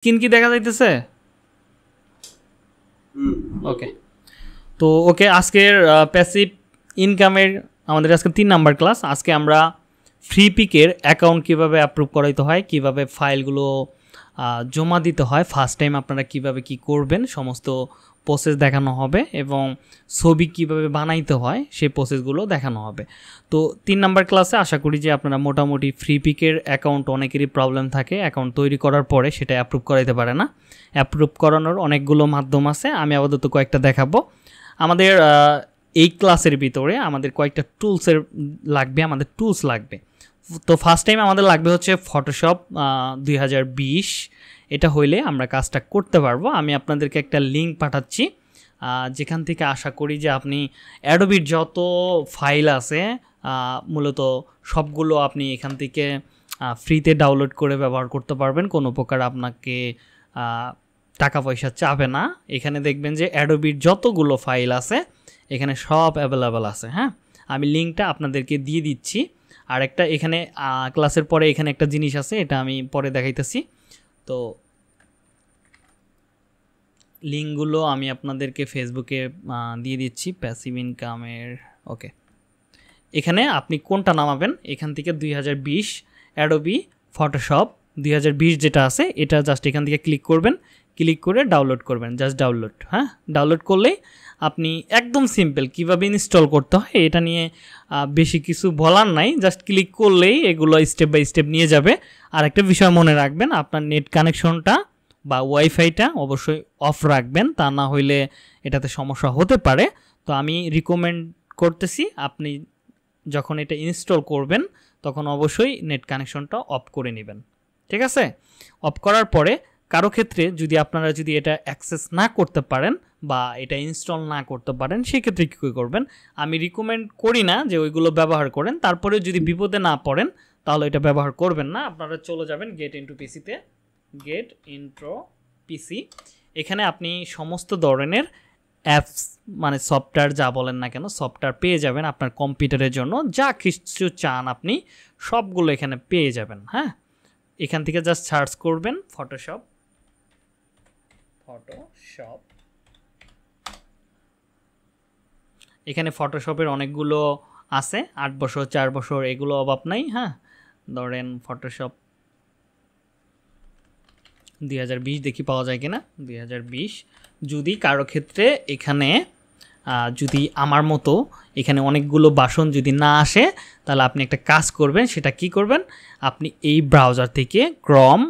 Skin কি দেখা যাইতেছে ওকে তো ওকে আজকের প্যাসিভ ইনকামের আমাদের আজকে তিন নাম্বার ক্লাস আজকে আমরা ফ্রি পিকের অ্যাকাউন্ট কিভাবে অ্যাপ্রুভ করাইতে হয় কিভাবে ফাইলগুলো জমা দিতে হয় ফার্স্ট টাইম আপনারা কিভাবে কি করবেন সমস্ত প্রসেস দেখানো হবে এবং ছবি কীভাবে বানাইতে হয় সেই প্রসেসগুলো দেখানো হবে তো তিন নাম্বার ক্লাসে আশা করি যে আপনারা মোটামুটি ফ্রি পিকের অ্যাকাউন্ট অনেকেরই প্রবলেম থাকে অ্যাকাউন্ট তৈরি করার পরে সেটা অ্যাপ্রুভ করাইতে পারে না অ্যাপ্রুভ করানোর অনেকগুলো মাধ্যম আছে আমি আপাতত কয়েকটা দেখাবো আমাদের এই ক্লাসের ভিতরে আমাদের কয়েকটা টুলসের লাগবে আমাদের টুলস লাগবে তো ফার্স্ট টাইম আমাদের লাগবে হচ্ছে ফটোশপ দুই হাজার এটা হইলে আমরা কাজটা করতে পারবো আমি আপনাদেরকে একটা লিঙ্ক পাঠাচ্ছি যেখান থেকে আশা করি যে আপনি অ্যাডোবির যত ফাইল আছে মূলত সবগুলো আপনি এখান থেকে ফ্রিতে ডাউনলোড করে ব্যবহার করতে পারবেন কোনো প্রকার আপনাকে টাকা পয়সা চাবে না এখানে দেখবেন যে অ্যাডোবির যতগুলো ফাইল আছে এখানে সব অ্যাভেলেবেল আছে হ্যাঁ আমি লিঙ্কটা আপনাদেরকে দিয়ে দিচ্ছি আর একটা এখানে ক্লাসের পরে এখানে একটা জিনিস আছে এটা আমি পরে দেখাইতেছি তো লিঙ্কগুলো আমি আপনাদেরকে ফেসবুকে দিয়ে দিচ্ছি প্যাসিভ ইনকামের ওকে এখানে আপনি কোনটা নামাবেন এখান থেকে দুই হাজার বিশ অ্যাডোবি ফটোশপ দুই যেটা আছে এটা জাস্ট এখান থেকে ক্লিক করবেন ক্লিক করে ডাউনলোড করবেন জাস্ট ডাউনলোড হ্যাঁ ডাউনলোড করলে আপনি একদম সিম্পল কীভাবে ইনস্টল করতে হয় এটা নিয়ে বেশি কিছু বলার নাই জাস্ট ক্লিক করলেই এগুলো স্টেপ বাই স্টেপ নিয়ে যাবে আর একটা বিষয় মনে রাখবেন আপনার নেট কানেকশনটা বা ওয়াইফাইটা অবশ্যই অফ রাখবেন তা না হইলে এটাতে সমস্যা হতে পারে তো আমি রিকমেন্ড করতেছি আপনি যখন এটা ইনস্টল করবেন তখন অবশ্যই নেট কানেকশনটা অফ করে নেবেন ঠিক আছে অফ করার পরে কারো ক্ষেত্রে যদি আপনারা যদি এটা অ্যাক্সেস না করতে পারেন বা এটা ইনস্টল না করতে পারেন সেক্ষেত্রে কী করবেন আমি রিকমেন্ড করি না যে ওইগুলো ব্যবহার করেন তারপরে যদি বিপদে না পড়েন তাহলে এটা ব্যবহার করবেন না আপনারা চলে যাবেন গেট ইন্টু পিসিতে গেট ইন্ট্রো পিসি এখানে আপনি সমস্ত ধরনের অ্যাপস মানে সফটওয়্যার যা বলেন না কেন সফটওয়্যার পেয়ে যাবেন আপনার কম্পিউটারের জন্য যা কিছু চান আপনি সবগুলো এখানে পেয়ে যাবেন হ্যাঁ এখান থেকে জাস্ট সার্চ করবেন ফটোশপ ফটোশপ এখানে ফটোশপের অনেকগুলো আছে আট বছর চার বছর এগুলো অভাব নাই হ্যাঁ ধরেন ফটোশপ দুই দেখি পাওয়া যায় কিনা দুই যদি কারো ক্ষেত্রে এখানে যদি আমার মতো এখানে অনেকগুলো বাসন যদি না আসে তাহলে আপনি একটা কাজ করবেন সেটা কি করবেন আপনি এই ব্রাউজার থেকে ক্রম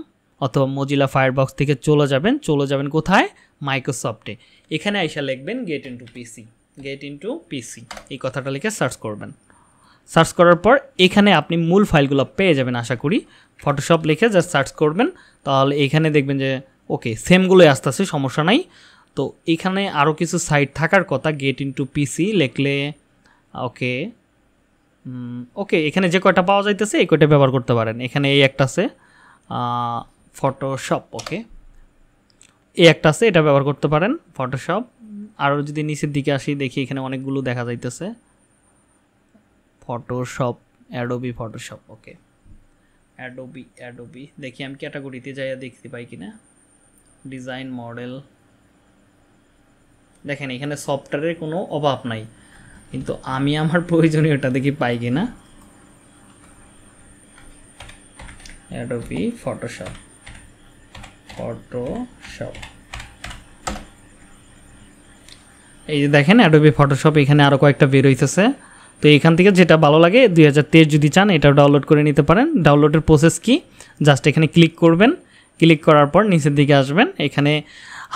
অথবা মজিলা ফায়ারবক্স থেকে চলে যাবেন চলে যাবেন কোথায় মাইক্রোসফটে এখানে আইসা লিখবেন get into PC get into PC এই কথাটা লিখে সার্চ করবেন সার্চ করার পর এখানে আপনি মূল ফাইলগুলো পেয়ে যাবেন আশা করি ফটোশপ লিখে জাস্ট সার্চ করবেন তাহলে এখানে দেখবেন যে ওকে সেমগুলোই আসতেছে সমস্যা নাই তো এখানে আরও কিছু সাইট থাকার কথা গেট ইন টু পিসি লেখলে ওকে ওকে এখানে যে কয়টা পাওয়া যাইতেছে এই কয়টা ব্যবহার করতে পারেন এখানে এই একটা আছে ফটোশপ ওকে এই একটা আছে এটা ব্যবহার করতে পারেন ফটোশপ আরও যদি নিচের দিকে আসি দেখি এখানে অনেকগুলো দেখা যাইতেছে Photoshop Adobe Photoshop okay Adobe Adobe দেখি আমি ক্যাটাগরিতে যাইয়া দেখতে পাই কিনা ডিজাইন মডেল দেখেন এখানে সফটওয়্যারের কোনো অভাব নাই কিন্তু আমি আমার প্রয়োজনীয়টা দেখি পাই কিনা অ্যাডোবি ফটোশপ ফটোশপ এই যে দেখেন অ্যাডোবি ফটোশপ এখানে আরও কয়েকটা বের হইতেছে তো এখান থেকে যেটা ভালো লাগে দুই যদি চান এটা ডাউনলোড করে নিতে পারেন ডাউনলোডের প্রসেস কি জাস্ট এখানে ক্লিক করবেন ক্লিক করার পর নিচের দিকে আসবেন এখানে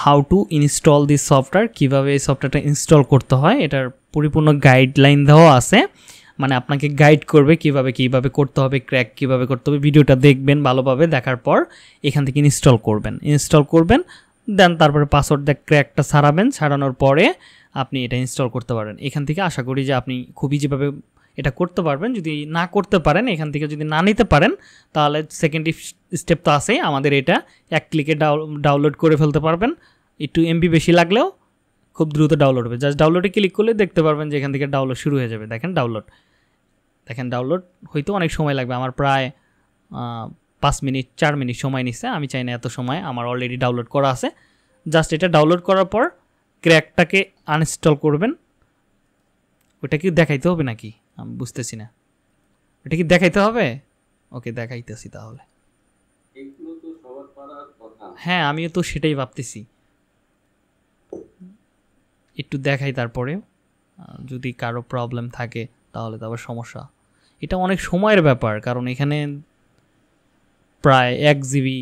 how to install this software কীভাবে এই সফটওয়্যারটা ইনস্টল করতে হয় এটার পরিপূর্ণ গাইডলাইন দেওয়া আছে মানে আপনাকে গাইড করবে কিভাবে কিভাবে করতে হবে ক্র্যাক কিভাবে করতে হবে ভিডিওটা দেখবেন ভালোভাবে দেখার পর এখান থেকে ইনস্টল করবেন ইনস্টল করবেন দেন তারপরে পাসওয়ার্ড দেখ ক্র্যাকটা সারাবেন সারানোর পরে আপনি এটা ইনস্টল করতে পারেন এখান থেকে আশা করি যে আপনি খুবই যেভাবে এটা করতে পারবেন যদি না করতে পারেন এখান থেকে যদি না নিতে পারেন তাহলে সেকেন্ড স্টেপ তো আছেই আমাদের এটা এক ক্লিকে ডাউনলোড করে ফেলতে পারবেন একটু এমবি বেশি লাগলেও খুব দ্রুত ডাউনলোড হবে জাস্ট ডাউনলোডে ক্লিক করলে দেখতে পারবেন যে এখান থেকে ডাউনলোড শুরু হয়ে যাবে দেখেন ডাউনলোড দেখেন ডাউনলোড হইতে অনেক সময় লাগবে আমার প্রায় পাঁচ মিনিট চার মিনিট সময় নিচ্ছে আমি চাই না এত সময় আমার অলরেডি ডাউনলোড করা আছে জাস্ট এটা ডাউনলোড করার পর ক্র্যাকটাকে আনইনস্টল করবেন ওটা কি দেখাইতে হবে নাকি আমি বুঝতেছি না ওটা কি দেখাইতে হবে ওকে দেখাইতেছি তাহলে হ্যাঁ আমিও তো সেটাই ভাবতেছি একটু দেখাই তারপরে যদি কারো প্রবলেম থাকে তাহলে তো আবার সমস্যা এটা অনেক সময়ের ব্যাপার কারণ এখানে প্রায় এক জিবি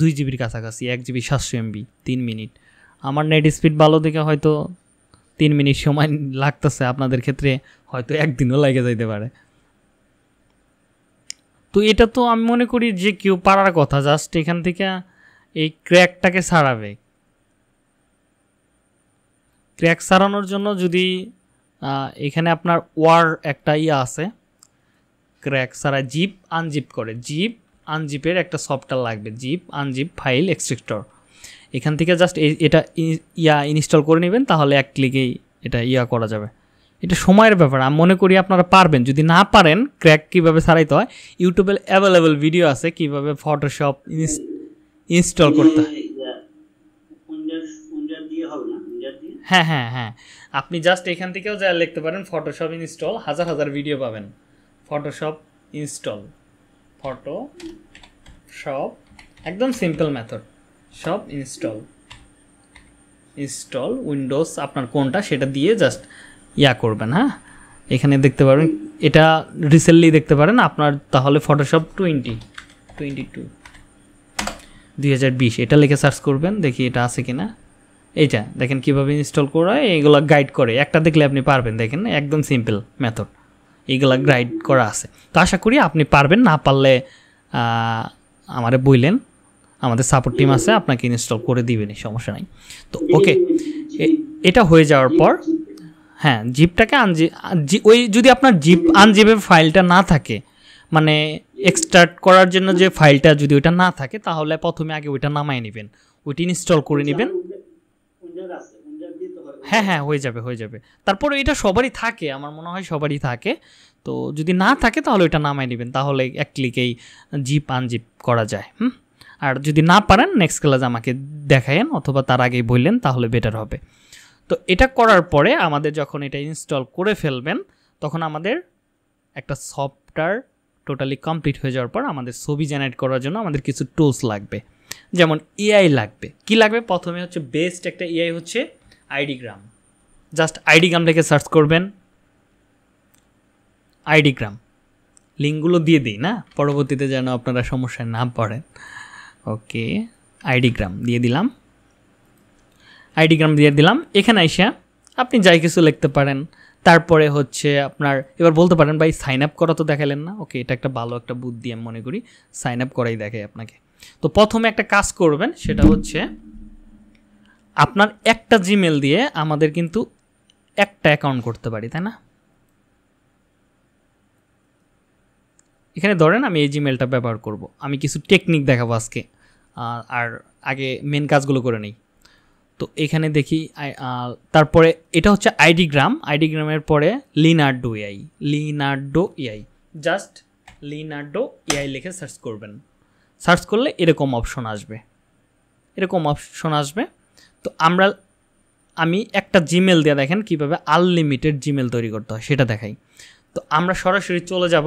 দুই জিবির কাছাকাছি এক জিবি সাতশো এমবি তিন মিনিট আমার নেট স্পিড ভালো দেখে হয়তো তিন মিনিট সময় লাগতেছে আপনাদের ক্ষেত্রে হয়তো একদিনও লেগে যাইতে পারে তো এটা তো আমি মনে করি যে কেউ পারার কথা জাস্ট এখান থেকে এই ক্র্যাকটাকে সারাবে ক্র্যাক সারানোর জন্য যদি এখানে আপনার ওয়ার একটা ইয়ে আছে ক্র্যাক সারা জিপ আনজিপ করে জিপ আনজিপের একটা সফটওয়্যার লাগবে জিপ আনজিপ ফাইল এক্সট্রিক্টর এখান থেকে জাস্ট এটা ইয়া ইনস্টল করে নেবেন তাহলে এক ক্লিকেই এটা ইয়া করা যাবে এটা সময়ের ব্যাপার আমি মনে করি আপনারা পারবেন যদি না পারেন ক্র্যাক কীভাবে সারাইতে হয় ইউটিউবে অ্যাভেলেবেল ভিডিও আছে কীভাবে ফটোশপ ইনস্টল করতে হয় হ্যাঁ হ্যাঁ হ্যাঁ আপনি জাস্ট এখান থেকেও যা লিখতে পারেন ফটোশপ ইনস্টল হাজার হাজার ভিডিও পাবেন ফটোশপ ইনস্টল ফটো শপ একদম সিম্পল মেথড সব ইনস্টল ইনস্টল উইন্ডোজ আপনার কোনটা সেটা দিয়ে জাস্ট ইয়া করবেন হ্যাঁ এখানে দেখতে পারবেন এটা রিসেন্টলি দেখতে পারেন আপনার তাহলে ফটোশপ টোয়েন্টি টোয়েন্টি টু দুই হাজার বিশ এটা লিখে সার্চ করবেন দেখি এটা আছে কিনা এইটা দেখেন কিভাবে ইনস্টল করা এগুলো গাইড করে একটা দেখলে আপনি পারবেন দেখেন একদম সিম্পল মেথড এগুলো গাইড করা আছে তো আশা করি আপনি পারবেন না পারলে আমারে বইলেন আমাদের সাপোর্ট টিম আছে আপনাকে ইনস্টল করে দিবেন সমস্যা নাই তো ওকে এটা হয়ে যাওয়ার পর হ্যাঁ জিপটাকে আনজি ওই যদি আপনার জিপ আনজিপের ফাইলটা না থাকে মানে এক্সট্রাক্ট করার জন্য যে ফাইলটা যদি ওইটা না থাকে তাহলে প্রথমে আগে ওইটা নামায় নেবেন ওইটি ইনস্টল করে নেবেন হ্যাঁ হ্যাঁ হয়ে যাবে হয়ে যাবে তারপরে এটা সবারই থাকে আমার মনে হয় সবারই থাকে তো যদি না থাকে তাহলে ওইটা নামাই নেবেন তাহলে এক ক্লিকেই জিপ আনজিপ করা যায় হুম আর যদি না পারেন নেক্সট ক্লাস আমাকে দেখায়েন অথবা তার আগেই বললেন তাহলে বেটার হবে তো এটা করার পরে আমাদের যখন এটা ইনস্টল করে ফেলবেন তখন আমাদের একটা সফটওয়্যার টোটালি কমপ্লিট হয়ে যাওয়ার পর আমাদের ছবি জেনারেট করার জন্য আমাদের কিছু টুলস লাগবে যেমন এআই লাগবে কি লাগবে প্রথমে হচ্ছে বেস্ট একটা এআই হচ্ছে আইডিগ্রাম জাস্ট আইডিগ্রাম থেকে সার্চ করবেন আইডিগ্রাম লিঙ্কগুলো দিয়ে দিই না পরবর্তীতে যেন আপনারা সমস্যায় না পড়েন ওকে আইডিগ্রাম দিয়ে দিলাম আইডিগ্রাম দিয়ে দিলাম এখানে আইসা আপনি যাই কিছু লিখতে পারেন তারপরে হচ্ছে আপনার এবার বলতে পারেন ভাই সাইন আপ করা তো দেখালেন না ওকে এটা একটা ভালো একটা বুদ্ধি আমি মনে করি সাইন আপ করাই দেখে আপনাকে তো প্রথমে একটা কাজ করবেন সেটা হচ্ছে আপনার একটা জিমেল দিয়ে আমাদের কিন্তু একটা অ্যাকাউন্ট করতে পারি তাই না এখানে ধরেন আমি এই জিমেলটা ব্যবহার করব। আমি কিছু টেকনিক দেখাবো আজকে আর আগে মেন কাজগুলো করে নেই তো এখানে দেখি তারপরে এটা হচ্ছে আইডিগ্রাম আইডিগ্রামের পরে Leonardo AI Leonardo AI just Leonardo AI লিখে সার্চ করবেন সার্চ করলে এরকম অপশন আসবে এরকম অপশন আসবে তো আমরা আমি একটা জিমেল দিয়ে দেখেন কিভাবে আনলিমিটেড জিমেল তৈরি করতে হয় সেটা দেখাই তো আমরা সরাসরি চলে যাব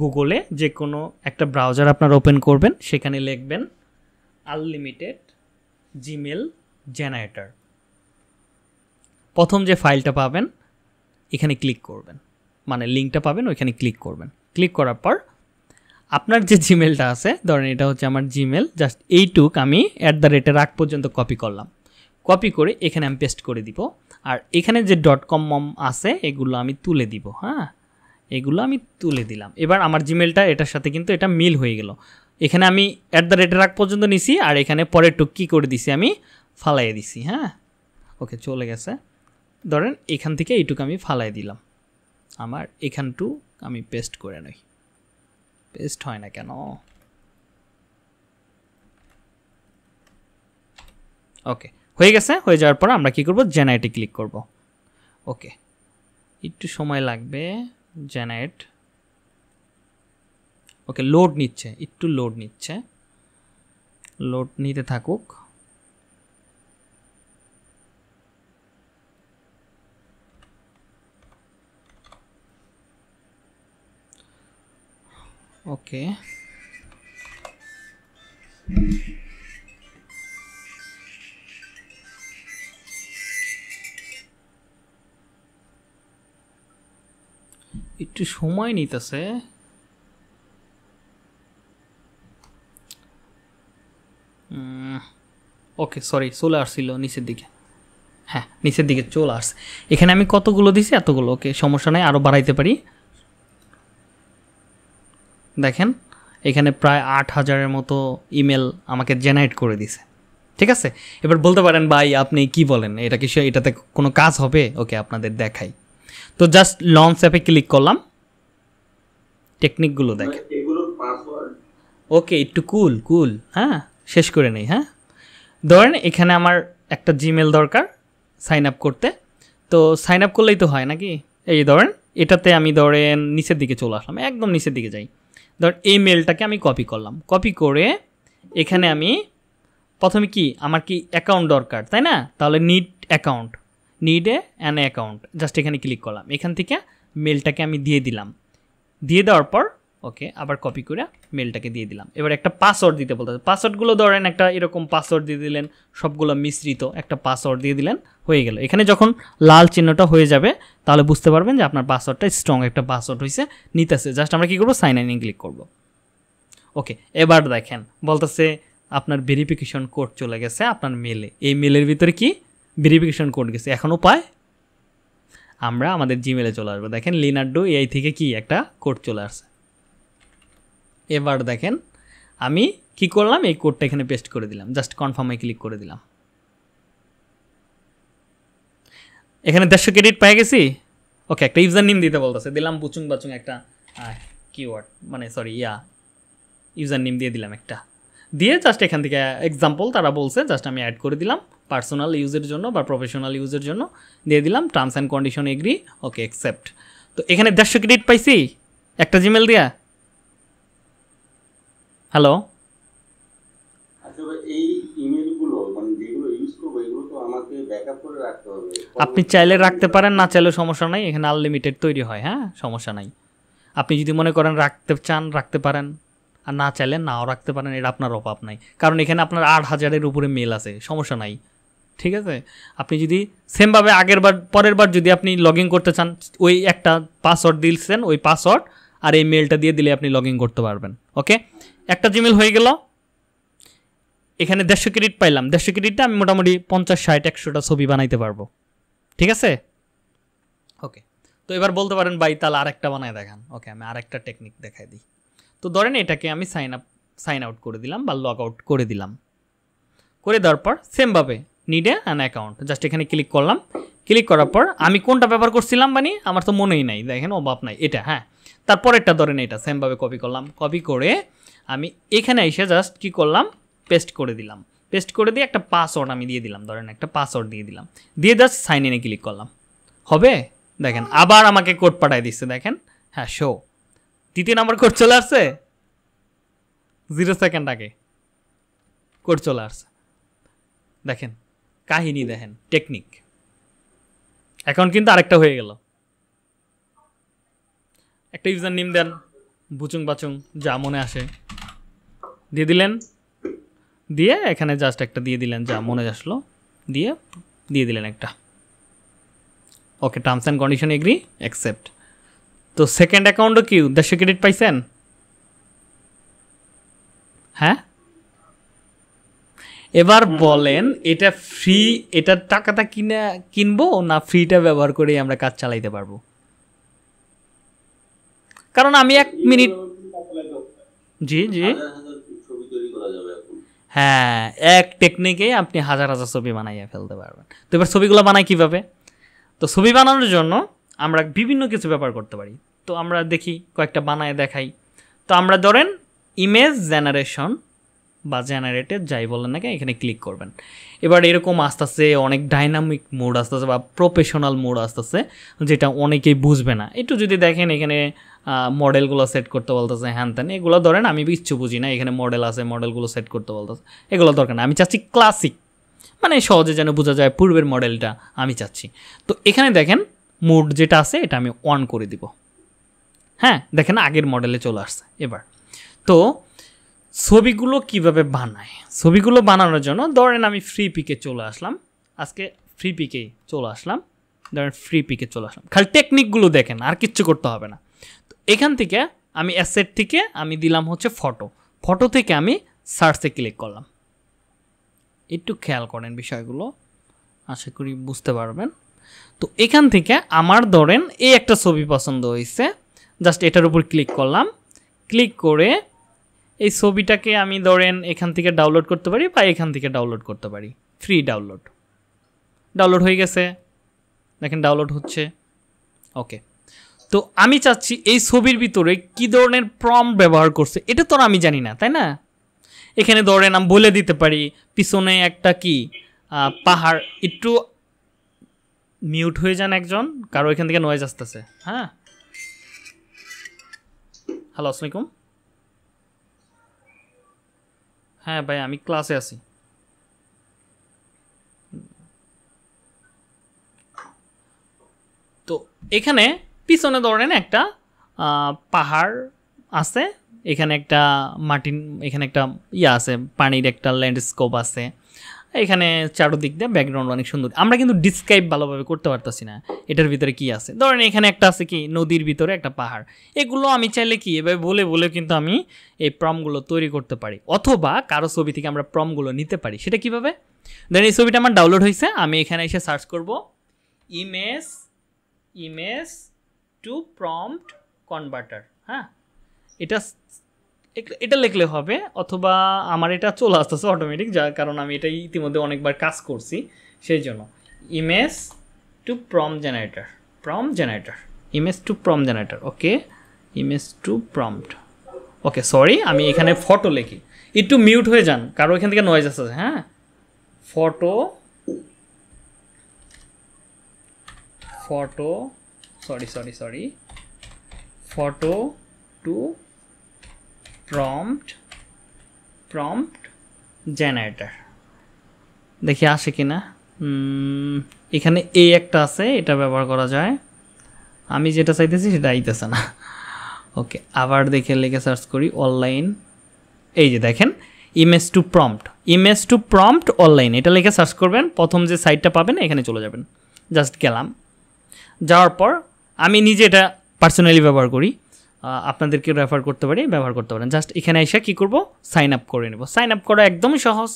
গুগলে যে কোনো একটা ব্রাউজার আপনার ওপেন করবেন সেখানে লিখবেন আনলিমিটেড জিমেল জেনারেটর প্রথম যে ফাইলটা পাবেন এখানে ক্লিক করবেন মানে লিঙ্কটা পাবেন ওইখানে ক্লিক করবেন ক্লিক করার পর আপনার যে জিমেলটা আছে ধরেন এটা হচ্ছে আমার জিমেল জাস্ট এইটুক আমি অ্যাট দ্য রেটের আগ পর্যন্ত কপি করলাম কপি করে এখানে আমি পেস্ট করে দিব আর এখানে যে ডট কম মম আছে এগুলো আমি তুলে দিব হ্যাঁ এগুলো আমি তুলে দিলাম এবার আমার জিমেলটা এটার সাথে কিন্তু এটা মিল হয়ে গেল এখানে আমি অ্যাট দ্য রেটের আগ পর্যন্ত নিছি আর এখানে পরে টুক কী করে দিছি আমি ফালাইয়ে দিছি হ্যাঁ ওকে চলে গেছে ধরেন এখান থেকে এইটুকু আমি ফালাই দিলাম আমার এখানটু আমি পেস্ট করে নই পেস্ট হয় না কেন ওকে হয়ে গেছে হয়ে যাওয়ার পর আমরা কি করব জেনারেটে ক্লিক করব ওকে একটু সময় লাগবে জেনারেট ওকে লোড নিচ্ছে একটু লোড নিচ্ছে লোড নিতে থাকুক ওকে একটু সময় নিতেছে ওকে সরি চলে আসছিল নিচের দিকে হ্যাঁ নিচের দিকে চলে আস এখানে আমি কতগুলো দিছি এতগুলো ওকে সমস্যা নাই আরও বাড়াইতে পারি দেখেন এখানে প্রায় আট হাজারের মতো ইমেল আমাকে জেনারেট করে দিছে ঠিক আছে এবার বলতে পারেন ভাই আপনি কি বলেন এটা কি এটাতে কোনো কাজ হবে ওকে আপনাদের দেখাই তো জাস্ট লঞ্চ অ্যাপে ক্লিক করলাম টেকনিকগুলো দেখে মানে ওকে একটু কুল কুল হ্যাঁ শেষ করে নেই হ্যাঁ ধরেন এখানে আমার একটা জিমেল দরকার সাইন আপ করতে তো সাইন আপ করলেই তো হয় নাকি এই ধরেন এটাতে আমি ধরেন নিচের দিকে চলে আসলাম একদম নিচের দিকে যাই ধর এই মেলটাকে আমি কপি করলাম কপি করে এখানে আমি প্রথমে কি আমার কি অ্যাকাউন্ট দরকার তাই না তাহলে need account need a an account just এখানে ক্লিক করলাম এখান থেকে মেলটাকে আমি দিয়ে দিলাম দিয়ে দেওয়ার পর ওকে আবার কপি করে মেলটাকে দিয়ে দিলাম এবার একটা পাসওয়ার্ড দিতে বলতে পাসওয়ার্ডগুলো ধরেন একটা এরকম পাসওয়ার্ড দিয়ে দিলেন সবগুলো মিশ্রিত একটা পাসওয়ার্ড দিয়ে দিলেন হয়ে গেল এখানে যখন লাল চিহ্নটা হয়ে যাবে তাহলে বুঝতে পারবেন যে আপনার পাসওয়ার্ডটা স্ট্রং একটা পাসওয়ার্ড হয়েছে নিতেছে জাস্ট আমরা কী করবো সাইন ইন ক্লিক করব ওকে এবার দেখেন বলতেছে আপনার ভেরিফিকেশন কোড চলে গেছে আপনার মেলে এই মেলের ভিতরে কি ভেরিফিকেশন কোড গেছে এখন উপায় আমরা আমাদের জিমেলে চলে আসবো দেখেন লিনার্ডো এই থেকে কি একটা কোড চলে আসছে এবার দেখেন আমি কি করলাম এই কোডটা এখানে পেস্ট করে দিলাম জাস্ট কনফার্মে ক্লিক করে দিলাম এখানে দেড়শো ক্রেডিট পেয়ে গেছি ওকে একটা ইউজার নিম দিতে বলতেছে দিলাম পুচুং বাচুং একটা কিওয়ার্ড মানে সরি ইয়া ইউজার নিম দিয়ে দিলাম একটা দিয়ে জাস্ট এখান থেকে এক্সাম্পল তারা বলছে জাস্ট আমি অ্যাড করে দিলাম পার্সোনাল ইউজের জন্য বা প্রফেশনাল ইউজের জন্য দিয়ে দিলাম terms and condition agree okay accept তো এখানে দেড়শো ক্রেডিট পাইছি একটা জিমেল দিয়া হ্যালো আচ্ছা, মানে আপনি চাইলে রাখতে পারেন না চাইলে সমস্যা নাই এখানে আনলিমিটেড তৈরি হয় হ্যাঁ সমস্যা নাই আপনি যদি মনে করেন রাখতে চান রাখতে পারেন আর না চাইলে নাও রাখতে পারেন এটা আপনার অভাব নাই কারণ এখানে আপনার আট হাজারের উপরে মেল আছে সমস্যা নাই ঠিক আছে আপনি যদি সেমভাবে আগের বার পরের বার যদি আপনি লগ ইন করতে চান ওই একটা পাসওয়ার্ড দিলছেন ওই পাসওয়ার্ড আর এই মেলটা দিয়ে দিলে আপনি লগ ইন করতে পারবেন ওকে একটা জিমেল হয়ে গেল এখানে দেড়শো ক্রেডিট পাইলাম দেড়শো ক্রেডিটটা আমি মোটামুটি পঞ্চাশ ষাট একশোটা ছবি বানাইতে পারবো ঠিক আছে ওকে তো এবার বলতে পারেন ভাই তাহলে আরেকটা বানায় দেখান ওকে আমি আরেকটা টেকনিক দেখাই দিই তো ধরেন এটাকে আমি সাইন আপ সাইন আউট করে দিলাম বা লগ আউট করে দিলাম করে দেওয়ার পর সেমভাবে নিডে অ্যান অ্যাকাউন্ট জাস্ট এখানে ক্লিক করলাম ক্লিক করার পর আমি কোনটা ব্যবহার করছিলাম মানে আমার তো মনেই নাই দেখেন অভাব নাই এটা হ্যাঁ তারপর একটা ধরেন এটা সেমভাবে কপি করলাম কপি করে আমি এখানে এসে জাস্ট কি করলাম পেস্ট করে দিলাম পেস্ট করে দিয়ে একটা পাসওয়ার্ড আমি দিয়ে দিলাম ধরেন একটা পাসওয়ার্ড দিয়ে দিলাম দিয়ে জাস্ট সাইন ইনে ক্লিক করলাম হবে দেখেন আবার আমাকে কোড পাঠাই দিচ্ছে দেখেন হ্যাঁ শো তৃতীয় নাম্বার কোড চলে আসছে জিরো সেকেন্ড আগে কোড চলে আসছে দেখেন কাহিনী দেখেন টেকনিক এখন কিন্তু আরেকটা হয়ে গেল একটা ইউজার নেম দেন বুচুং বাচুং যা মনে আসে দিয়ে দিলেন দিয়ে এখানে জাস্ট একটা দিয়ে দিলেন যা মনে আসলো দিয়ে দিয়ে দিলেন একটা okay terms and condition agree accept তো সেকেন্ড অ্যাকাউন্টও কি উদ্দেশ্যে ক্রেডিট পাইছেন হ্যাঁ এবার বলেন এটা ফ্রি এটার টাকাটা কিনা কিনবো না ফ্রিটা ব্যবহার করেই আমরা কাজ চালাইতে পারবো কারণ আমি এক মিনিট আচ্ছা। জি জি হ্যাঁ এক টেকনিকেই আপনি হাজার হাজার ছবি বানাইয়া ফেলতে পারবেন তো এবার ছবিগুলো বানাই কীভাবে তো ছবি বানানোর জন্য আমরা বিভিন্ন কিছু ব্যাপার করতে পারি তো আমরা দেখি কয়েকটা বানায় দেখাই তো আমরা ধরেন ইমেজ জেনারেশন বা জেনারেটেড যাই বলেন না এখানে ক্লিক করবেন এবার এরকম আসতেছে অনেক ডাইনামিক মোড আসতেছে বা প্রফেশনাল মোড আসতেছে যেটা অনেকেই বুঝবে না একটু যদি দেখেন এখানে মডেলগুলো সেট করতে বলতেছে হ্যান ত্যান এগুলো ধরেন আমি ইচ্ছু বুঝি না এখানে মডেল আছে মডেলগুলো সেট করতে বলতেছে এগুলো দরকার না আমি চাচ্ছি ক্লাসিক মানে সহজে যেন বোঝা যায় পূর্বের মডেলটা আমি চাচ্ছি তো এখানে দেখেন মুড যেটা আছে এটা আমি অন করে দিব হ্যাঁ দেখেন আগের মডেলে চলে আসছে এবার তো ছবিগুলো কিভাবে বানায় ছবিগুলো বানানোর জন্য ধরেন আমি ফ্রি পিকে চলে আসলাম আজকে ফ্রি পিকেই চলে আসলাম ধরেন ফ্রি পিকে চলে আসলাম খালি টেকনিকগুলো দেখেন আর কিচ্ছু করতে হবে না এখান থেকে আমি অ্যাসেট থেকে আমি দিলাম হচ্ছে ফটো ফটো থেকে আমি সার্চে ক্লিক করলাম একটু খেয়াল করেন বিষয়গুলো আশা করি বুঝতে পারবেন তো এখান থেকে আমার ধরেন এই একটা ছবি পছন্দ হয়েছে জাস্ট এটার উপর ক্লিক করলাম ক্লিক করে এই ছবিটাকে আমি ধরেন এখান থেকে ডাউনলোড করতে পারি বা এখান থেকে ডাউনলোড করতে পারি ফ্রি ডাউনলোড ডাউনলোড হয়ে গেছে দেখেন ডাউনলোড হচ্ছে ওকে তো আমি চাচ্ছি এই ছবির ভিতরে কি ধরনের প্রম ব্যবহার করছে এটা তো আমি জানি না তাই না এখানে ধরেন আমি বলে দিতে পারি পিছনে একটা কি পাহাড় একটু মিউট হয়ে যান একজন কারো এখান থেকে নয়েজ আসতেছে হ্যাঁ হ্যালো আসসালামাইকুম হ্যাঁ ভাই আমি ক্লাসে আছি তো এখানে পিছনে ধরেন একটা পাহাড় আছে এখানে একটা মাটির এখানে একটা ইয়ে আছে পানির একটা ল্যান্ডস্কোপ আছে এখানে চারোদিক দিয়ে ব্যাকগ্রাউন্ড অনেক সুন্দর আমরা কিন্তু ডিসক্রাইব ভালোভাবে করতে পারতেছি না এটার ভিতরে কি আছে ধরেন এখানে একটা আছে কি নদীর ভিতরে একটা পাহাড় এগুলো আমি চাইলে কি এভাবে বলে বলে কিন্তু আমি এই প্রমগুলো তৈরি করতে পারি অথবা কারো ছবি থেকে আমরা প্রমগুলো নিতে পারি সেটা কিভাবে দেন এই ছবিটা আমার ডাউনলোড হয়েছে আমি এখানে এসে সার্চ করব image image to prompt converter হ্যাঁ এটা এটা লিখলে হবে অথবা আমার এটা চলে আসতেছে অটোমেটিক যার কারণ আমি এটা ইতিমধ্যে অনেকবার কাজ করছি সেই জন্য image to prompt generator prompt generator image to prompt generator okay image to prompt okay sorry আমি এখানে ফটো লিখি একটু মিউট হয়ে যান কারো এখান থেকে নয়েজ আসতেছে হ্যাঁ photo photo sorry sorry sorry photo to prompt prompt generator দেখি আসে কি না এখানে এই একটা আছে এটা ব্যবহার করা যায় আমি যেটা চাইতেছি সেটা আইতেছে না ওকে আবার দেখে লিখে সার্চ করি অনলাইন এই যে দেখেন image to prompt image to prompt online এটা লিখে সার্চ করবেন প্রথম যে সাইটটা পাবেন এখানে চলে যাবেন জাস্ট গেলাম যাওয়ার পর আমি নিজে এটা পার্সোনালি ব্যবহার করি আপনাদেরকে রেফার করতে পারি ব্যবহার করতে পারেন জাস্ট এখানে এসে কী করব সাইন আপ করে নেব সাইন আপ করা একদমই সহজ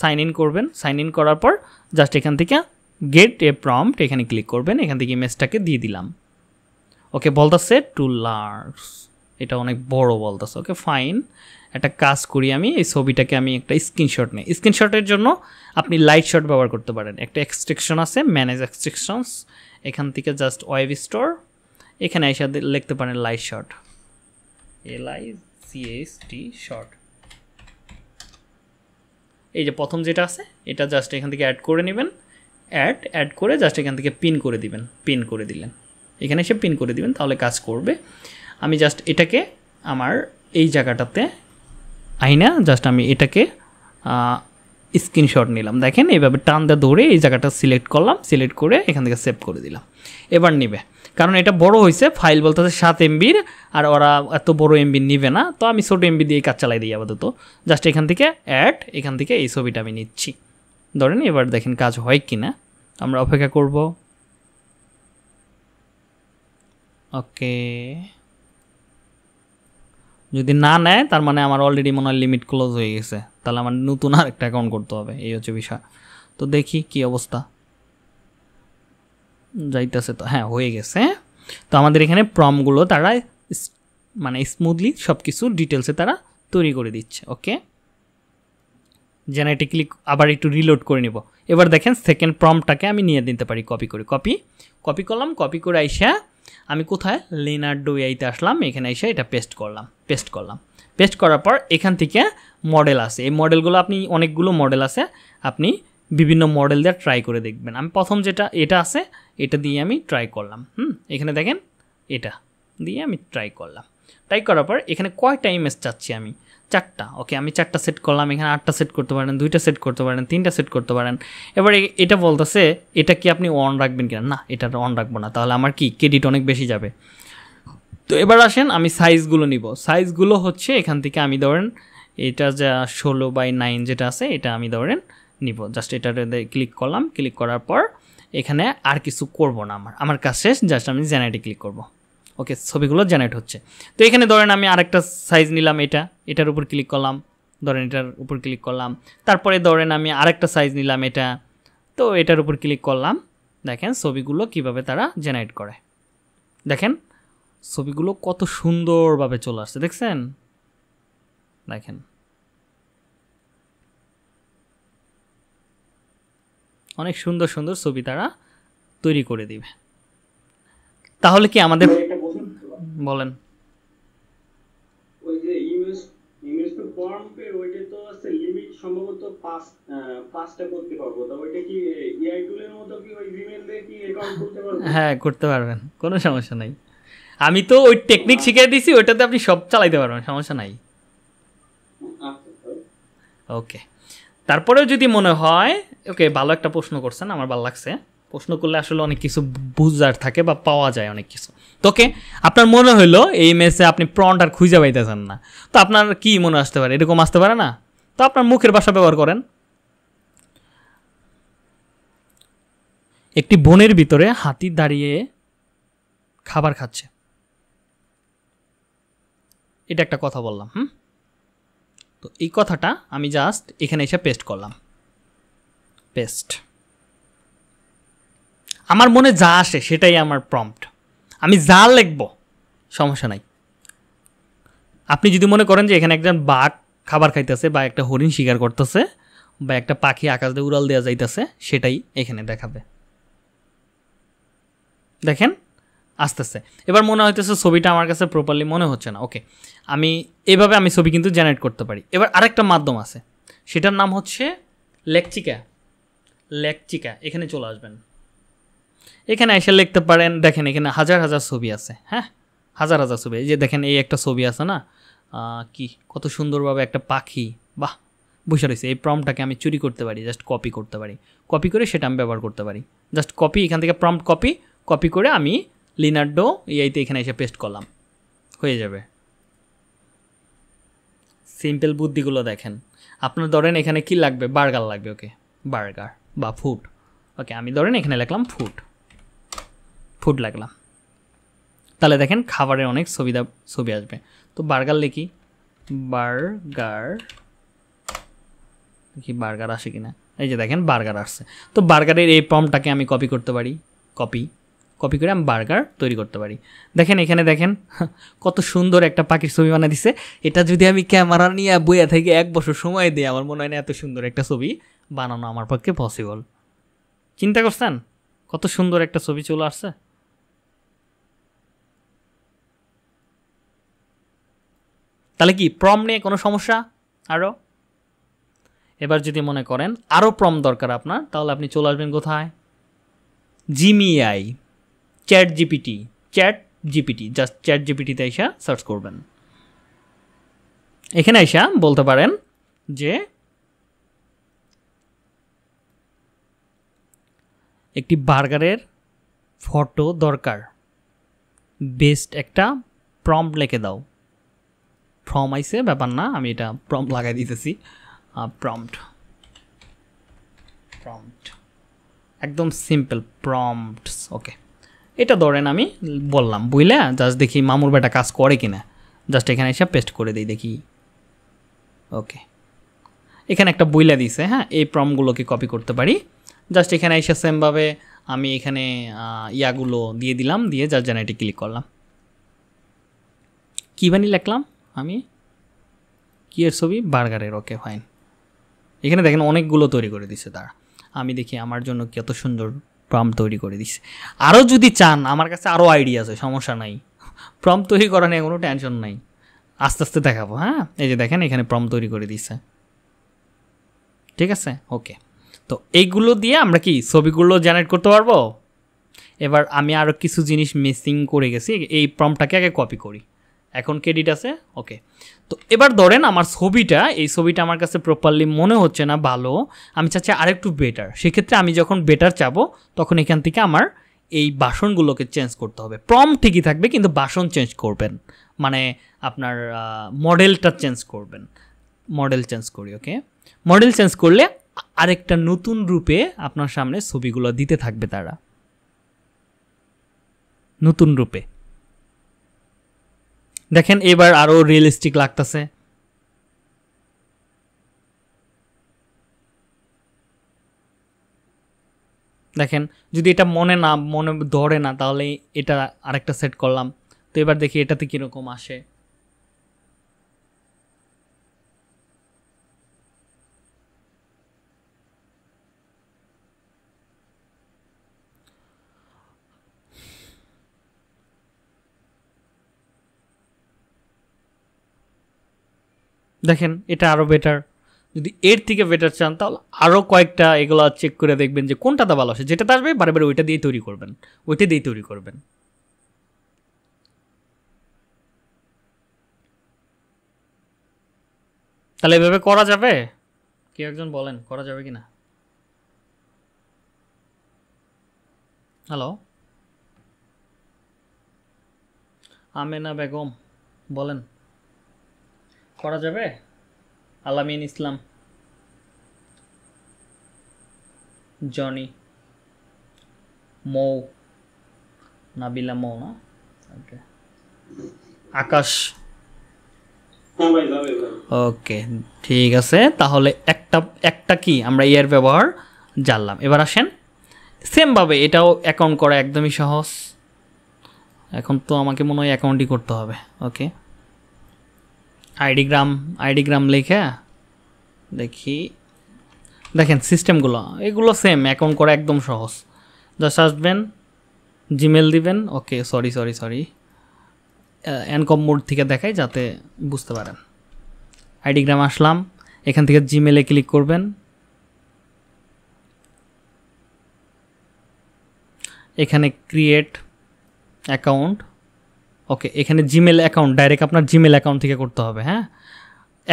সাইন ইন করবেন সাইন ইন করার পর জাস্ট এখান থেকে গেট এ প্রম্পট এখানে ক্লিক করবেন এখান থেকে ইমেজটাকে দিয়ে দিলাম ওকে বলতাসে টু লার্স এটা অনেক বড় বলতাসে ওকে ফাইন একটা কাজ করি আমি এই ছবিটাকে আমি একটা স্ক্রিনশট নিই স্ক্রিনশটের জন্য আপনি লাইট শট ব্যবহার করতে পারেন একটা এক্সট্রিকশন আছে ম্যানেজ এক্সট্রিকশনস এখান থেকে জাস্ট ওয়েব স্টোর এখানে এসে লিখতে পারেন light shot L I S T shot এই যে প্রথম যেটা আছে এটা জাস্ট এখান থেকে অ্যাড করে নেবেন অ্যাড অ্যাড করে জাস্ট এখান থেকে পিন করে দিবেন পিন করে দিলেন এখানে এসে পিন করে দিবেন তাহলে কাজ করবে আমি জাস্ট এটাকে আমার এই জায়গাটাতে আইনা জাস্ট আমি এটাকে স্ক্রিনশট নিলাম দেখেন এইভাবে টানতে ধরে এই জায়গাটা সিলেক্ট করলাম সিলেক্ট করে এখান থেকে সেভ করে দিলাম এবার নিবে কারণ এটা বড় হয়েছে ফাইল বলতেছে সাত এমবির আর ওরা এত বড় এমবি নিবে না তো আমি ছোটো এমবি দিয়ে কাজ চালাই দিই আপাতত জাস্ট এখান থেকে অ্যাড এখান থেকে এই ছবিটা আমি নিচ্ছি ধরেন এবার দেখেন কাজ হয় কি না আমরা অপেক্ষা করব ওকে যদি না নেয় তার মানে আমার অলরেডি মনে হয় লিমিট ক্লোজ হয়ে গেছে তাহলে আমার নতুন আর একটা অ্যাকাউন্ট করতে হবে এই হচ্ছে বিষয় তো দেখি কি অবস্থা যাইতেছে তো হ্যাঁ হয়ে গেছে তো আমাদের এখানে প্রমগুলো তারা মানে স্মুথলি সব কিছু ডিটেলসে তারা তৈরি করে দিচ্ছে ওকে জেনেটিকলি আবার একটু রিলোড করে নিব এবার দেখেন সেকেন্ড প্রমটাকে আমি নিয়ে দিতে পারি কপি করে কপি কপি করলাম কপি করে আইসা আমি কোথায় লিনার্ডো এইতে আসলাম এখানে এসে এটা পেস্ট করলাম পেস্ট করলাম পেস্ট করার পর এখান থেকে মডেল আছে এই মডেলগুলো আপনি অনেকগুলো মডেল আছে আপনি বিভিন্ন মডেল দিয়ে ট্রাই করে দেখবেন আমি প্রথম যেটা এটা আছে এটা দিয়ে আমি ট্রাই করলাম হুম এখানে দেখেন এটা দিয়ে আমি ট্রাই করলাম ট্রাই করার পর এখানে কয়টা ইমেজ চাচ্ছি আমি চারটা ওকে আমি চারটা সেট করলাম এখানে আটটা সেট করতে পারেন দুইটা সেট করতে পারেন তিনটা সেট করতে পারেন এবার এটা বলতেছে এটা কি আপনি অন রাখবেন কিনা না এটা অন রাখবো না তাহলে আমার কি ক্রেডিট অনেক বেশি যাবে তো এবার আসেন আমি সাইজগুলো নিব সাইজগুলো হচ্ছে এখান থেকে আমি ধরেন এটা যা ষোলো বাই নাইন যেটা আছে এটা আমি ধরেন নিব জাস্ট এটাতে ক্লিক করলাম ক্লিক করার পর এখানে আর কিছু করব না আমার আমার কাজ শেষ জাস্ট আমি জেনারেটি ক্লিক করবো ওকে ছবিগুলো জেনারেট হচ্ছে তো এখানে ধরেন আমি আরেকটা সাইজ নিলাম এটা এটার উপর ক্লিক করলাম ধরেন এটার উপর ক্লিক করলাম তারপরে ধরেন আমি আরেকটা সাইজ নিলাম এটা তো এটার উপর ক্লিক করলাম দেখেন ছবিগুলো কিভাবে তারা জেনারেট করে দেখেন ছবিগুলো কত সুন্দরভাবে চলে আসছে দেখছেন দেখেন অনেক সুন্দর সুন্দর ছবি তারা তৈরি করে দিবে তাহলে কি আমাদের বলেন ওই যে টু ফর্ম পে ওইটা তো আছে লিমিট সম্ভবত পাঁচ পাঁচটা করতে পারবো তো ওইটা কি এআই মতো কি ওই দিয়ে কি অ্যাকাউন্ট করতে পারবো হ্যাঁ করতে পারবেন কোনো সমস্যা নাই আমি তো ওই টেকনিক শিখিয়ে দিছি ওইটাতে আপনি সব চালাইতে পারবেন সমস্যা নাই ওকে আচ্ছা, আচ্ছা। তারপরেও যদি মনে হয় ওকে ভালো একটা প্রশ্ন করছেন আমার ভালো লাগছে প্রশ্ন করলে আসলে অনেক কিছু বুঝার থাকে বা পাওয়া যায় অনেক কিছু তোকে আপনার মনে হইলো এই মেসে আপনি প্রন্ট আর খুঁজে পাইতেছেন না তো আপনার কি মনে আসতে পারে এরকম আসতে পারে না তো আপনার মুখের ভাষা ব্যবহার করেন একটি বনের ভিতরে হাতি দাঁড়িয়ে খাবার খাচ্ছে এটা একটা কথা বললাম হুম তো এই কথাটা আমি জাস্ট এখানে এসে পেস্ট করলাম পেস্ট আমার মনে যা আসে সেটাই আমার প্রম্পট আমি যা লিখব সমস্যা নাই আপনি যদি মনে করেন যে এখানে একজন বাঘ খাবার খাইতেছে বা একটা হরিণ শিকার করতেছে বা একটা পাখি আকাশ দিয়ে উড়াল দেওয়া যাইতেছে সেটাই এখানে দেখাবে দেখেন আস্তে এবার মনে হইতেছে ছবিটা আমার কাছে প্রপারলি মনে হচ্ছে না ওকে আমি এভাবে আমি ছবি কিন্তু জেনারেট করতে পারি এবার আরেকটা মাধ্যম আছে সেটার নাম হচ্ছে লেকচিকা লেকচিকা এখানে চলে আসবেন এখানে এসে লিখতে পারেন দেখেন এখানে হাজার হাজার ছবি আছে হ্যাঁ হাজার হাজার ছবি এই যে দেখেন এই একটা ছবি আছে না কি কত সুন্দরভাবে একটা পাখি বাহ বসে রয়েছে এই প্রমটাকে আমি চুরি করতে পারি জাস্ট কপি করতে পারি কপি করে সেটা আমি ব্যবহার করতে পারি জাস্ট কপি এখান থেকে প্রম্পট কপি কপি করে আমি লিনার্ডো এইতে এখানে এসে পেস্ট করলাম হয়ে যাবে সিম্পল বুদ্ধিগুলো দেখেন আপনার ধরেন এখানে কি লাগবে বার্গার লাগবে ওকে বার্গার বা ফুড ওকে আমি ধরেন এখানে লিখলাম ফুড ফুড লাগলাম তাহলে দেখেন খাবারের অনেক সুবিধা ছবি আসবে তো বার্গার লিখি বার্গার কি বার্গার আসে কিনা এই যে দেখেন বার্গার আসছে তো বার্গারের এই প্রমটাকে আমি কপি করতে পারি কপি কপি করে আমি বার্গার তৈরি করতে পারি দেখেন এখানে দেখেন কত সুন্দর একটা পাখির ছবি বানিয়ে দিছে এটা যদি আমি ক্যামেরা নিয়ে বইয়া থেকে এক বছর সময় দিই আমার মনে হয় না এত সুন্দর একটা ছবি বানানো আমার পক্ষে পসিবল চিন্তা করছেন কত সুন্দর একটা ছবি চলে আসছে তাহলে কি প্রম নিয়ে কোনো সমস্যা আরও এবার যদি মনে করেন আরও প্রম দরকার আপনার তাহলে আপনি চলে আসবেন কোথায় জিমিআই chat GPT chat GPT just chat জিপিটিতে এসা সার্চ করবেন এখানে এসা বলতে পারেন যে একটি বার্গারের ফটো দরকার বেস্ট একটা প্রম্পট লিখে দাও ফ্রম আইসে ব্যাপার না আমি এটা প্রম লাগাই দিতেছি প্রম্পট প্রম্পট একদম সিম্পল প্রম্পটস ওকে এটা ধরেন আমি বললাম বুঝলে জাস্ট দেখি মামুর বেটা কাজ করে কিনা জাস্ট এখানে এসে পেস্ট করে দিই দেখি ওকে এখানে একটা বইলা দিছে হ্যাঁ এই প্রমগুলোকে কপি করতে পারি জাস্ট এখানে এসে সেমভাবে আমি এখানে ইয়াগুলো দিয়ে দিলাম দিয়ে জাস্ট জেনারেটে ক্লিক করলাম কী বানি লিখলাম আমি কী এর ছবি বার্গারের ওকে ফাইন এখানে দেখেন অনেকগুলো তৈরি করে দিছে তারা আমি দেখি আমার জন্য কত সুন্দর প্রাম তৈরি করে দিছে আরও যদি চান আমার কাছে আরও আইডিয়া আছে সমস্যা নাই প্রম তৈরি করা নিয়ে কোনো টেনশন নাই আস্তে আস্তে দেখাবো হ্যাঁ এই যে দেখেন এখানে প্রম তৈরি করে দিছে ঠিক আছে ওকে তো এইগুলো দিয়ে আমরা কি ছবিগুলো জেনারেট করতে পারবো এবার আমি আরও কিছু জিনিস মিসিং করে গেছি এই প্রমটাকে আগে কপি করি এখন ক্রেডিট আছে ওকে তো এবার ধরেন আমার ছবিটা এই ছবিটা আমার কাছে প্রপারলি মনে হচ্ছে না ভালো আমি চাচ্ছি আরেকটু বেটার সেক্ষেত্রে আমি যখন বেটার চাবো তখন এখান থেকে আমার এই বাসনগুলোকে চেঞ্জ করতে হবে প্রম ঠিকই থাকবে কিন্তু বাসন চেঞ্জ করবেন মানে আপনার মডেলটা চেঞ্জ করবেন মডেল চেঞ্জ করি ওকে মডেল চেঞ্জ করলে আরেকটা নতুন রূপে আপনার সামনে ছবিগুলো দিতে থাকবে তারা নতুন রূপে দেখেন এবার আরও রিয়েলিস্টিক লাগতেছে দেখেন যদি এটা মনে না মনে ধরে না তাহলে এটা আরেকটা সেট করলাম তো এবার দেখি এটাতে কীরকম আসে দেখেন এটা আরও বেটার যদি এর থেকে বেটার চান তাহলে আরও কয়েকটা এগুলো চেক করে দেখবেন যে কোনটাতে ভালো আছে যেটাতে আসবে বারে বারে ওইটা দিয়েই তৈরি করবেন ওইটা দিয়েই তৈরি করবেন তাহলে এভাবে করা যাবে কেউ একজন বলেন করা যাবে কি না হ্যালো আমেনা বেগম বলেন করা যাবে আলামিন ইসলাম জনি মৌ নাবিলা মৌ না ওকে আকাশ হ্যাঁ ওকে ঠিক আছে তাহলে একটা একটা কি আমরা ইয়ার ব্যবহার জানলাম এবার আসেন সেমভাবে এটাও অ্যাকাউন্ট করা একদমই সহজ এখন তো আমাকে মনে হয় অ্যাকাউন্টই করতে হবে ওকে আইডিগ্রাম আইডিগ্রাম লিখে দেখি দেখেন সিস্টেমগুলো এগুলো সেম অ্যাকাউন্ট করা একদম সহজ জাস্ট আসবেন জিমেল দিবেন ওকে সরি সরি সরি অ্যানকম মোড থেকে দেখাই যাতে বুঝতে পারেন আইডিগ্রাম আসলাম এখান থেকে জিমেলে ক্লিক করবেন এখানে ক্রিয়েট অ্যাকাউন্ট ওকে এখানে জিমেল অ্যাকাউন্ট ডাইরেক্ট আপনার জিমেল অ্যাকাউন্ট থেকে করতে হবে হ্যাঁ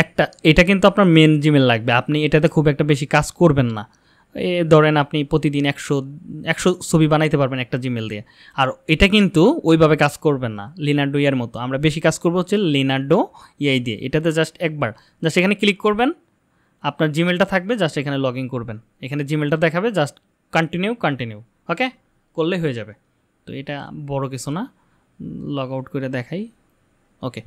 একটা এটা কিন্তু আপনার মেন জিমেল লাগবে আপনি এটাতে খুব একটা বেশি কাজ করবেন না এ ধরেন আপনি প্রতিদিন একশো একশো ছবি বানাইতে পারবেন একটা জিমেল দিয়ে আর এটা কিন্তু ওইভাবে কাজ করবেন না লিনার্ডো ইয়ার মতো আমরা বেশি কাজ করবো হচ্ছে লিনার্ডো ইয়াই দিয়ে এটাতে জাস্ট একবার জাস্ট এখানে ক্লিক করবেন আপনার জিমেলটা থাকবে জাস্ট এখানে লগ ইন করবেন এখানে জিমেলটা দেখাবে জাস্ট কন্টিনিউ কন্টিনিউ ওকে করলে হয়ে যাবে তো এটা বড় কিছু না লগ আউট করে দেখাই ওকে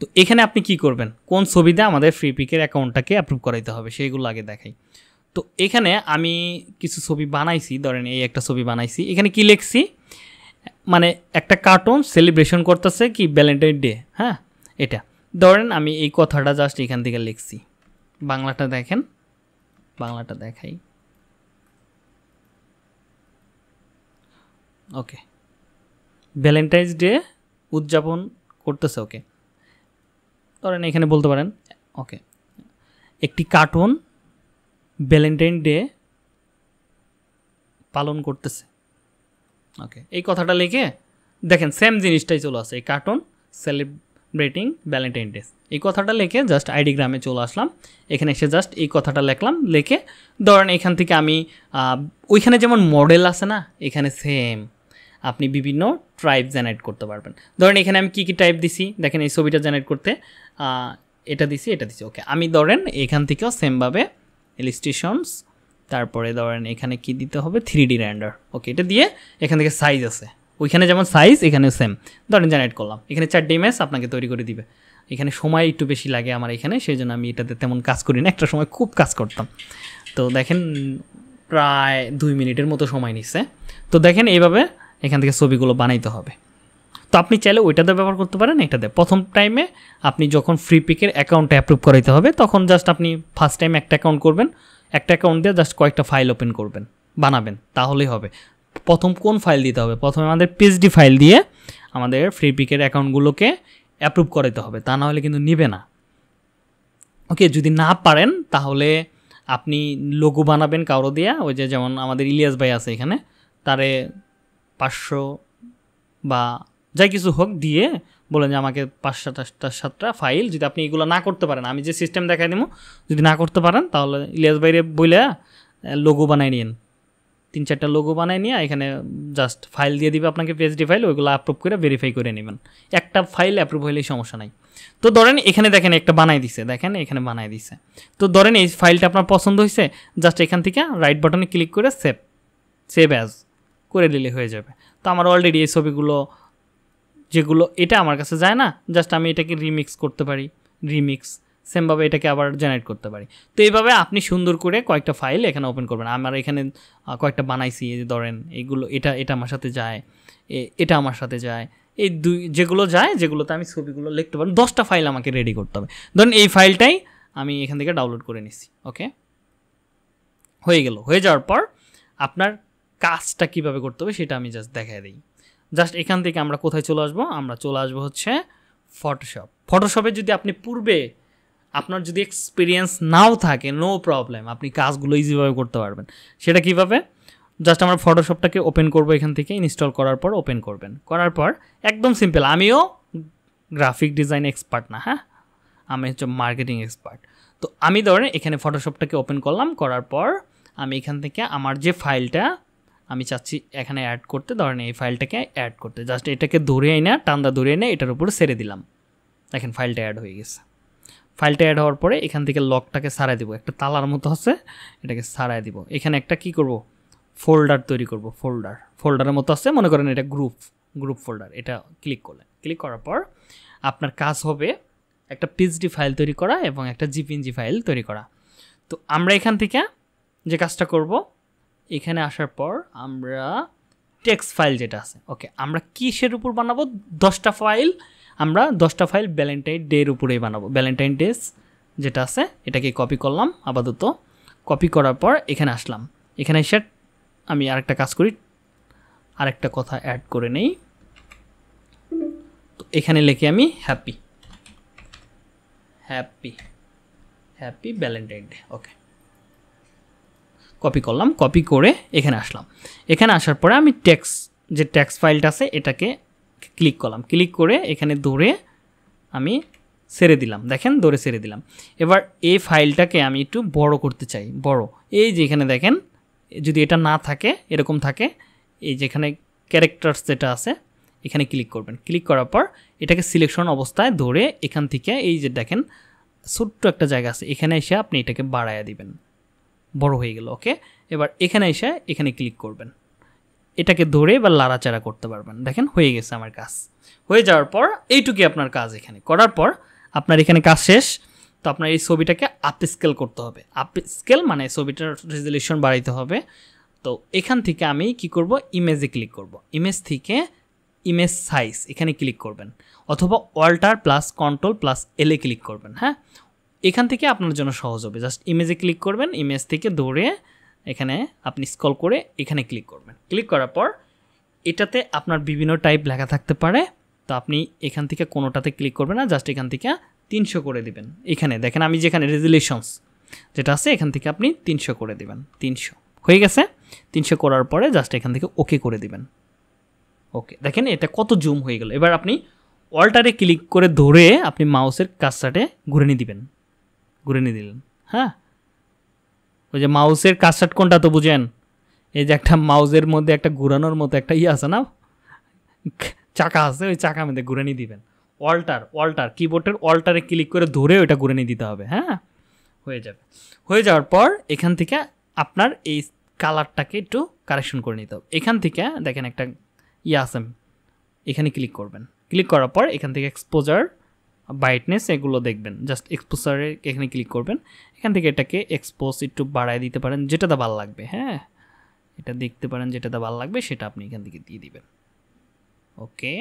তো এখানে আপনি কি করবেন কোন ছবিতে আমাদের ফ্রি পিকের অ্যাকাউন্টটাকে অ্যাপ্রুভ করাইতে হবে সেইগুলো আগে দেখাই তো এখানে আমি কিছু ছবি বানাইছি ধরেন এই একটা ছবি বানাইছি এখানে কি লিখছি মানে একটা কার্টুন সেলিব্রেশন করতেছে কি ভ্যালেন্টাইন ডে হ্যাঁ এটা ধরেন আমি এই কথাটা জাস্ট এখান থেকে লিখছি বাংলাটা দেখেন বাংলাটা দেখাই ওকে ভ্যালেন্টাইন্স ডে উদযাপন করতেছে ওকে ধরেন এখানে বলতে পারেন ওকে একটি কার্টুন ভ্যালেন্টাইন ডে পালন করতেছে ওকে এই কথাটা লিখে দেখেন সেম জিনিসটাই চলে আসে এই কার্টুন সেলিব্রেটিং ভ্যালেন্টাইন ডে এই কথাটা লিখে জাস্ট আইডিগ্রামে গ্রামে চলে আসলাম এখানে এসে জাস্ট এই কথাটা লিখলাম লিখে ধরেন এখান থেকে আমি ওইখানে যেমন মডেল আছে না এখানে সেম আপনি বিভিন্ন ট্রাইব জেনারেট করতে পারবেন ধরেন এখানে আমি কী কী টাইপ দিছি দেখেন এই ছবিটা জেনারেট করতে এটা দিছি এটা দিছি ওকে আমি ধরেন এখান থেকেও সেমভাবে ইলিস্টেশনস তারপরে ধরেন এখানে কি দিতে হবে থ্রি ডি র্যান্ডার ওকে এটা দিয়ে এখান থেকে সাইজ আছে ওইখানে যেমন সাইজ এখানেও সেম ধরেন জেনারেট করলাম এখানে চারটে ইমেজ আপনাকে তৈরি করে দিবে এখানে সময় একটু বেশি লাগে আমার এখানে সেই জন্য আমি এটাতে তেমন কাজ করি না একটা সময় খুব কাজ করতাম তো দেখেন প্রায় দুই মিনিটের মতো সময় নিচ্ছে তো দেখেন এইভাবে এখান থেকে ছবিগুলো বানাইতে হবে তো আপনি চাইলে ওইটাতে ব্যবহার করতে পারেন এটাতে প্রথম টাইমে আপনি যখন ফ্রি পিকের অ্যাকাউন্টে অ্যাপ্রুভ করাইতে হবে তখন জাস্ট আপনি ফার্স্ট টাইম একটা অ্যাকাউন্ট করবেন একটা অ্যাকাউন্ট দিয়ে জাস্ট কয়েকটা ফাইল ওপেন করবেন বানাবেন তাহলেই হবে প্রথম কোন ফাইল দিতে হবে প্রথমে আমাদের পিএইচডি ফাইল দিয়ে আমাদের ফ্রি পিকের অ্যাকাউন্টগুলোকে অ্যাপ্রুভ করাইতে হবে তা না হলে কিন্তু নিবে না ওকে যদি না পারেন তাহলে আপনি লোগো বানাবেন কারো দিয়ে ওই যে যেমন আমাদের ইলিয়াস ভাই আছে এখানে তারে পাঁচশো বা যাই কিছু হোক দিয়ে বলেন যে আমাকে পাঁচ সাতটা সাতটা ফাইল যদি আপনি এগুলো না করতে পারেন আমি যে সিস্টেম দেখাই দেবো যদি না করতে পারেন তাহলে ইলিয়াস বাইরে বইলে লোগো বানাই নিন তিন চারটা লোগো বানাই নিয়ে এখানে জাস্ট ফাইল দিয়ে দিবে আপনাকে পিএইচডি ফাইল ওইগুলো অ্যাপ্রুভ করে ভেরিফাই করে নেবেন একটা ফাইল অ্যাপ্রুভ হলেই সমস্যা নাই তো ধরেন এখানে দেখেন একটা বানাই দিছে দেখেন এখানে বানাই দিছে তো ধরেন এই ফাইলটা আপনার পছন্দ হয়েছে জাস্ট এখান থেকে রাইট বাটনে ক্লিক করে সেভ সেভ অ্যাজ করে দিলে হয়ে যাবে তো আমার অলরেডি এই ছবিগুলো যেগুলো এটা আমার কাছে যায় না জাস্ট আমি এটাকে রিমিক্স করতে পারি রিমিক্স সেমভাবে এটাকে আবার জেনারেট করতে পারি তো এইভাবে আপনি সুন্দর করে কয়েকটা ফাইল এখানে ওপেন করবেন আমার এখানে কয়েকটা বানাইছি ধরেন এইগুলো এটা এটা আমার সাথে যায় এটা আমার সাথে যায় এই দুই যেগুলো যায় যেগুলোতে আমি ছবিগুলো লিখতে পারি দশটা ফাইল আমাকে রেডি করতে হবে ধরুন এই ফাইলটাই আমি এখান থেকে ডাউনলোড করে নিছি ওকে হয়ে গেল হয়ে যাওয়ার পর আপনার কাজটা কিভাবে করতে হবে সেটা আমি জাস্ট দেখাই দিই জাস্ট এখান থেকে আমরা কোথায় চলে আসবো আমরা চলে আসবো হচ্ছে ফটোশপ ফটোশপে যদি আপনি পূর্বে আপনার যদি এক্সপিরিয়েন্স নাও থাকে নো প্রবলেম আপনি কাজগুলো ইজিভাবে করতে পারবেন সেটা কিভাবে জাস্ট আমরা ফটোশপটাকে ওপেন করব এখান থেকে ইনস্টল করার পর ওপেন করবেন করার পর একদম সিম্পল আমিও গ্রাফিক ডিজাইন এক্সপার্ট না হ্যাঁ আমি হচ্ছে মার্কেটিং এক্সপার্ট তো আমি ধরেন এখানে ফটোশপটাকে ওপেন করলাম করার পর আমি এখান থেকে আমার যে ফাইলটা আমি চাচ্ছি এখানে অ্যাড করতে ধরেন এই ফাইলটাকে অ্যাড করতে জাস্ট এটাকে ধরে এনে টান্দা ধরে এনে এটার উপরে সেরে দিলাম দেখেন ফাইলটা অ্যাড হয়ে গেছে ফাইলটা অ্যাড হওয়ার পরে এখান থেকে লকটাকে সারাই দিব একটা তালার মতো আছে এটাকে সারাই দিব এখানে একটা কি করব ফোল্ডার তৈরি করব ফোল্ডার ফোল্ডারের মতো আছে মনে করেন এটা গ্রুপ গ্রুপ ফোল্ডার এটা ক্লিক করলেন ক্লিক করার পর আপনার কাজ হবে একটা পিএইচডি ফাইল তৈরি করা এবং একটা জিপিএনজি ফাইল তৈরি করা তো আমরা এখান থেকে যে কাজটা করব এখানে আসার পর আমরা টেক্সট ফাইল যেটা আছে ওকে আমরা কিসের উপর বানাবো দশটা ফাইল আমরা দশটা ফাইল ভ্যালেন্টাইন ডের উপরেই বানাবো ভ্যালেন্টাইন ডেস যেটা আছে এটাকে কপি করলাম আপাতত কপি করার পর এখানে আসলাম এখানে এসে আমি আরেকটা কাজ করি আরেকটা কথা অ্যাড করে নেই তো এখানে লিখে আমি happy happy happy Valentine day okay copy করলাম কপি করে এখানে আসলাম এখানে আসার পরে আমি ট্যাক্স যে ট্যাক্স ফাইলটা আছে এটাকে ক্লিক করলাম ক্লিক করে এখানে ধরে আমি সেরে দিলাম দেখেন ধরে সেরে দিলাম এবার এই ফাইলটাকে আমি একটু বড় করতে চাই বড় এই যে এখানে দেখেন যদি এটা না থাকে এরকম থাকে এই যেখানে ক্যারেক্টার যেটা আছে এখানে ক্লিক করবেন ক্লিক করার পর এটাকে সিলেকশন অবস্থায় ধরে এখান থেকে এই যে দেখেন ছোট্ট একটা জায়গা আছে এখানে এসে আপনি এটাকে বাড়াইয়া দিবেন বড় হয়ে গেল ওকে এবার এখানে এসে এখানে ক্লিক করবেন এটাকে ধরে বা লাড়াচাড়া করতে পারবেন দেখেন হয়ে গেছে আমার কাজ হয়ে যাওয়ার পর এইটুকুই আপনার কাজ এখানে করার পর আপনার এখানে কাজ শেষ তো আপনার এই ছবিটাকে আপ স্কেল করতে হবে আপ স্কেল মানে ছবিটার রেজলিউশন বাড়াইতে হবে তো এখান থেকে আমি কি করব ইমেজে ক্লিক করব ইমেজ থেকে ইমেজ সাইজ এখানে ক্লিক করবেন অথবা অল্টার প্লাস কন্ট্রোল প্লাস এলে ক্লিক করবেন হ্যাঁ এখান থেকে আপনার জন্য সহজ হবে জাস্ট ইমেজে ক্লিক করবেন ইমেজ থেকে ধরে এখানে আপনি স্কল করে এখানে ক্লিক করবেন ক্লিক করার পর এটাতে আপনার বিভিন্ন টাইপ লেখা থাকতে পারে তো আপনি এখান থেকে কোনোটাতে ক্লিক করবেন না জাস্ট এখান থেকে তিনশো করে দিবেন এখানে দেখেন আমি যেখানে রেজুলেশনস যেটা আছে এখান থেকে আপনি তিনশো করে দিবেন তিনশো হয়ে গেছে তিনশো করার পরে জাস্ট এখান থেকে ওকে করে দিবেন ওকে দেখেন এটা কত জুম হয়ে গেল এবার আপনি অল্টারে ক্লিক করে ধরে আপনি মাউসের কাজটাটে ঘুরে নিয়ে দিবেন ঘুরে নিয়ে দিলেন হ্যাঁ ওই যে মাউসের কাস্টার্ড কোনটা তো বুঝেন এই যে একটা মাউসের মধ্যে একটা ঘুরানোর মতো একটা ইয়ে আছে না চাকা আছে ওই চাকা মধ্যে ঘুরে নিয়ে দিবেন অল্টার অল্টার কিবোর্ডের অল্টারে ক্লিক করে ধরে ওইটা ঘুরে নিয়ে দিতে হবে হ্যাঁ হয়ে যাবে হয়ে যাওয়ার পর এখান থেকে আপনার এই কালারটাকে একটু কারেকশন করে নিতে হবে এখান থেকে দেখেন একটা ইয়ে আছে এখানে ক্লিক করবেন ক্লিক করার পর এখান থেকে এক্সপোজার ব্রাইটনেস এগুলো দেখবেন জাস্ট এক্সপোসারে এখানে ক্লিক করবেন এখান থেকে এটাকে এক্সপোজ একটু বাড়ায় দিতে পারেন যেটাতে ভালো লাগবে হ্যাঁ এটা দেখতে পারেন যেটাতে ভালো লাগবে সেটা আপনি এখান থেকে দিয়ে দিবেন ওকে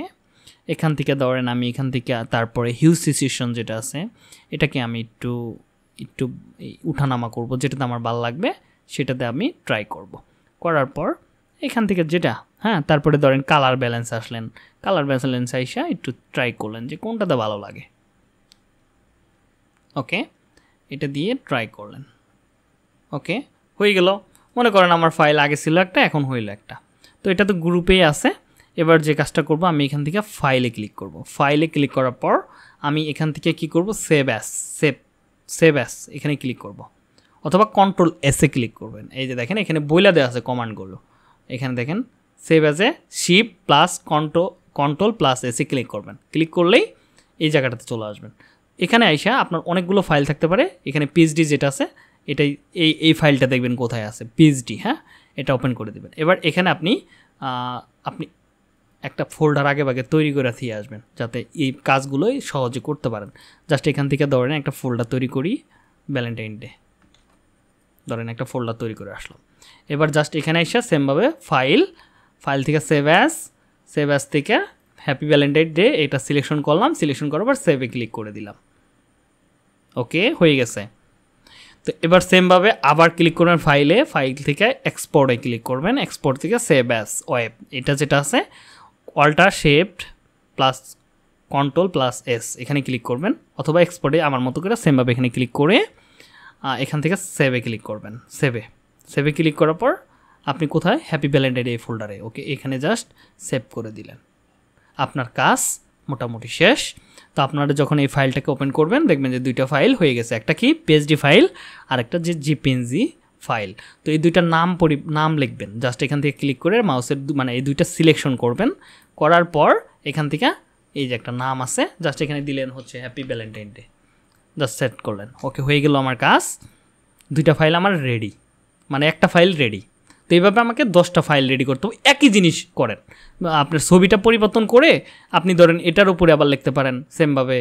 এখান থেকে ধরেন আমি এখান থেকে তারপরে হিউজ সিচুয়েশন যেটা আছে এটাকে আমি একটু একটু উঠানামা করব যেটাতে আমার ভালো লাগবে সেটাতে আমি ট্রাই করব করার পর এখান থেকে যেটা হ্যাঁ তারপরে ধরেন কালার ব্যালেন্স আসলেন কালার ব্যালেন্স আইসা একটু ট্রাই করলেন যে কোনটাতে ভালো লাগে ওকে এটা দিয়ে ট্রাই করলেন ওকে হয়ে গেল মনে করেন আমার ফাইল আগে ছিল একটা এখন হইল একটা তো এটা তো গ্রুপেই আছে এবার যে কাজটা করব আমি এখান থেকে ফাইলে ক্লিক করব ফাইলে ক্লিক করার পর আমি এখান থেকে কি করব save as save save as এখানে ক্লিক করব অথবা কন্ট্রোল এসে ক্লিক করবেন এই যে দেখেন এখানে বইলা দেওয়া আছে কমান্ডগুলো এখানে দেখেন সেভ অ্যাসে শিপ প্লাস কন্ট্রো কন্ট্রোল প্লাস এসে ক্লিক করবেন ক্লিক করলেই এই জায়গাটাতে চলে আসবেন এখানে আইসা আপনার অনেকগুলো ফাইল থাকতে পারে এখানে পিএইচডি যেটা আছে এটাই এই এই ফাইলটা দেখবেন কোথায় আছে পিএইচডি হ্যাঁ এটা ওপেন করে দেবেন এবার এখানে আপনি আপনি একটা ফোল্ডার আগে আগে তৈরি করে দিয়ে আসবেন যাতে এই কাজগুলোই সহজে করতে পারেন জাস্ট এখান থেকে ধরেন একটা ফোল্ডার তৈরি করি ভ্যালেন্টাইন ডে ধরেন একটা ফোল্ডার তৈরি করে আসলাম এবার জাস্ট এখানে এসে সেমভাবে ফাইল ফাইল থেকে সেভ অ্যাস সেভ অ্যাস থেকে হ্যাপি ভ্যালেন্টাইন ডে এটা সিলেকশন করলাম সিলেকশন করার পর সেভে ক্লিক করে দিলাম ওকে হয়ে গেছে তো এবার সেমভাবে আবার ক্লিক করবেন ফাইলে ফাইল থেকে এক্সপোর্টে ক্লিক করবেন এক্সপোর্ট থেকে সেভ অ্যাস ওয়েব এটা যেটা আছে alter shift plus control plus S এখানে ক্লিক করবেন অথবা এক্সপোর্টে আমার মতো করে সেমভাবে এখানে ক্লিক করে এখান থেকে সেভে ক্লিক করবেন সেভে সেভে ক্লিক করার পর আপনি কোথায় হ্যাপি ব্যালেন্ডের এই ফোল্ডারে ওকে এখানে জাস্ট সেভ করে দিলেন আপনার কাজ মোটামুটি শেষ তো আপনারা যখন এই ফাইলটাকে ওপেন করবেন দেখবেন যে দুইটা ফাইল হয়ে গেছে একটা কি পিএইচডি ফাইল আর একটা যে জিপিএনজি ফাইল তো এই দুইটা নাম পরি নাম লিখবেন জাস্ট এখান থেকে ক্লিক করে মাউসের মানে এই দুইটা সিলেকশন করবেন করার পর এখান থেকে এই যে একটা নাম আছে জাস্ট এখানে দিলেন হচ্ছে happy Valentine day just set করলেন ওকে হয়ে গেল আমার কাজ দুইটা ফাইল আমার রেডি মানে একটা ফাইল রেডি এইভাবে আমাকে দশটা ফাইল রেডি করতে হবে একই জিনিস করেন আপনার ছবিটা পরিবর্তন করে আপনি ধরেন এটার উপরে আবার লিখতে পারেন সেমভাবে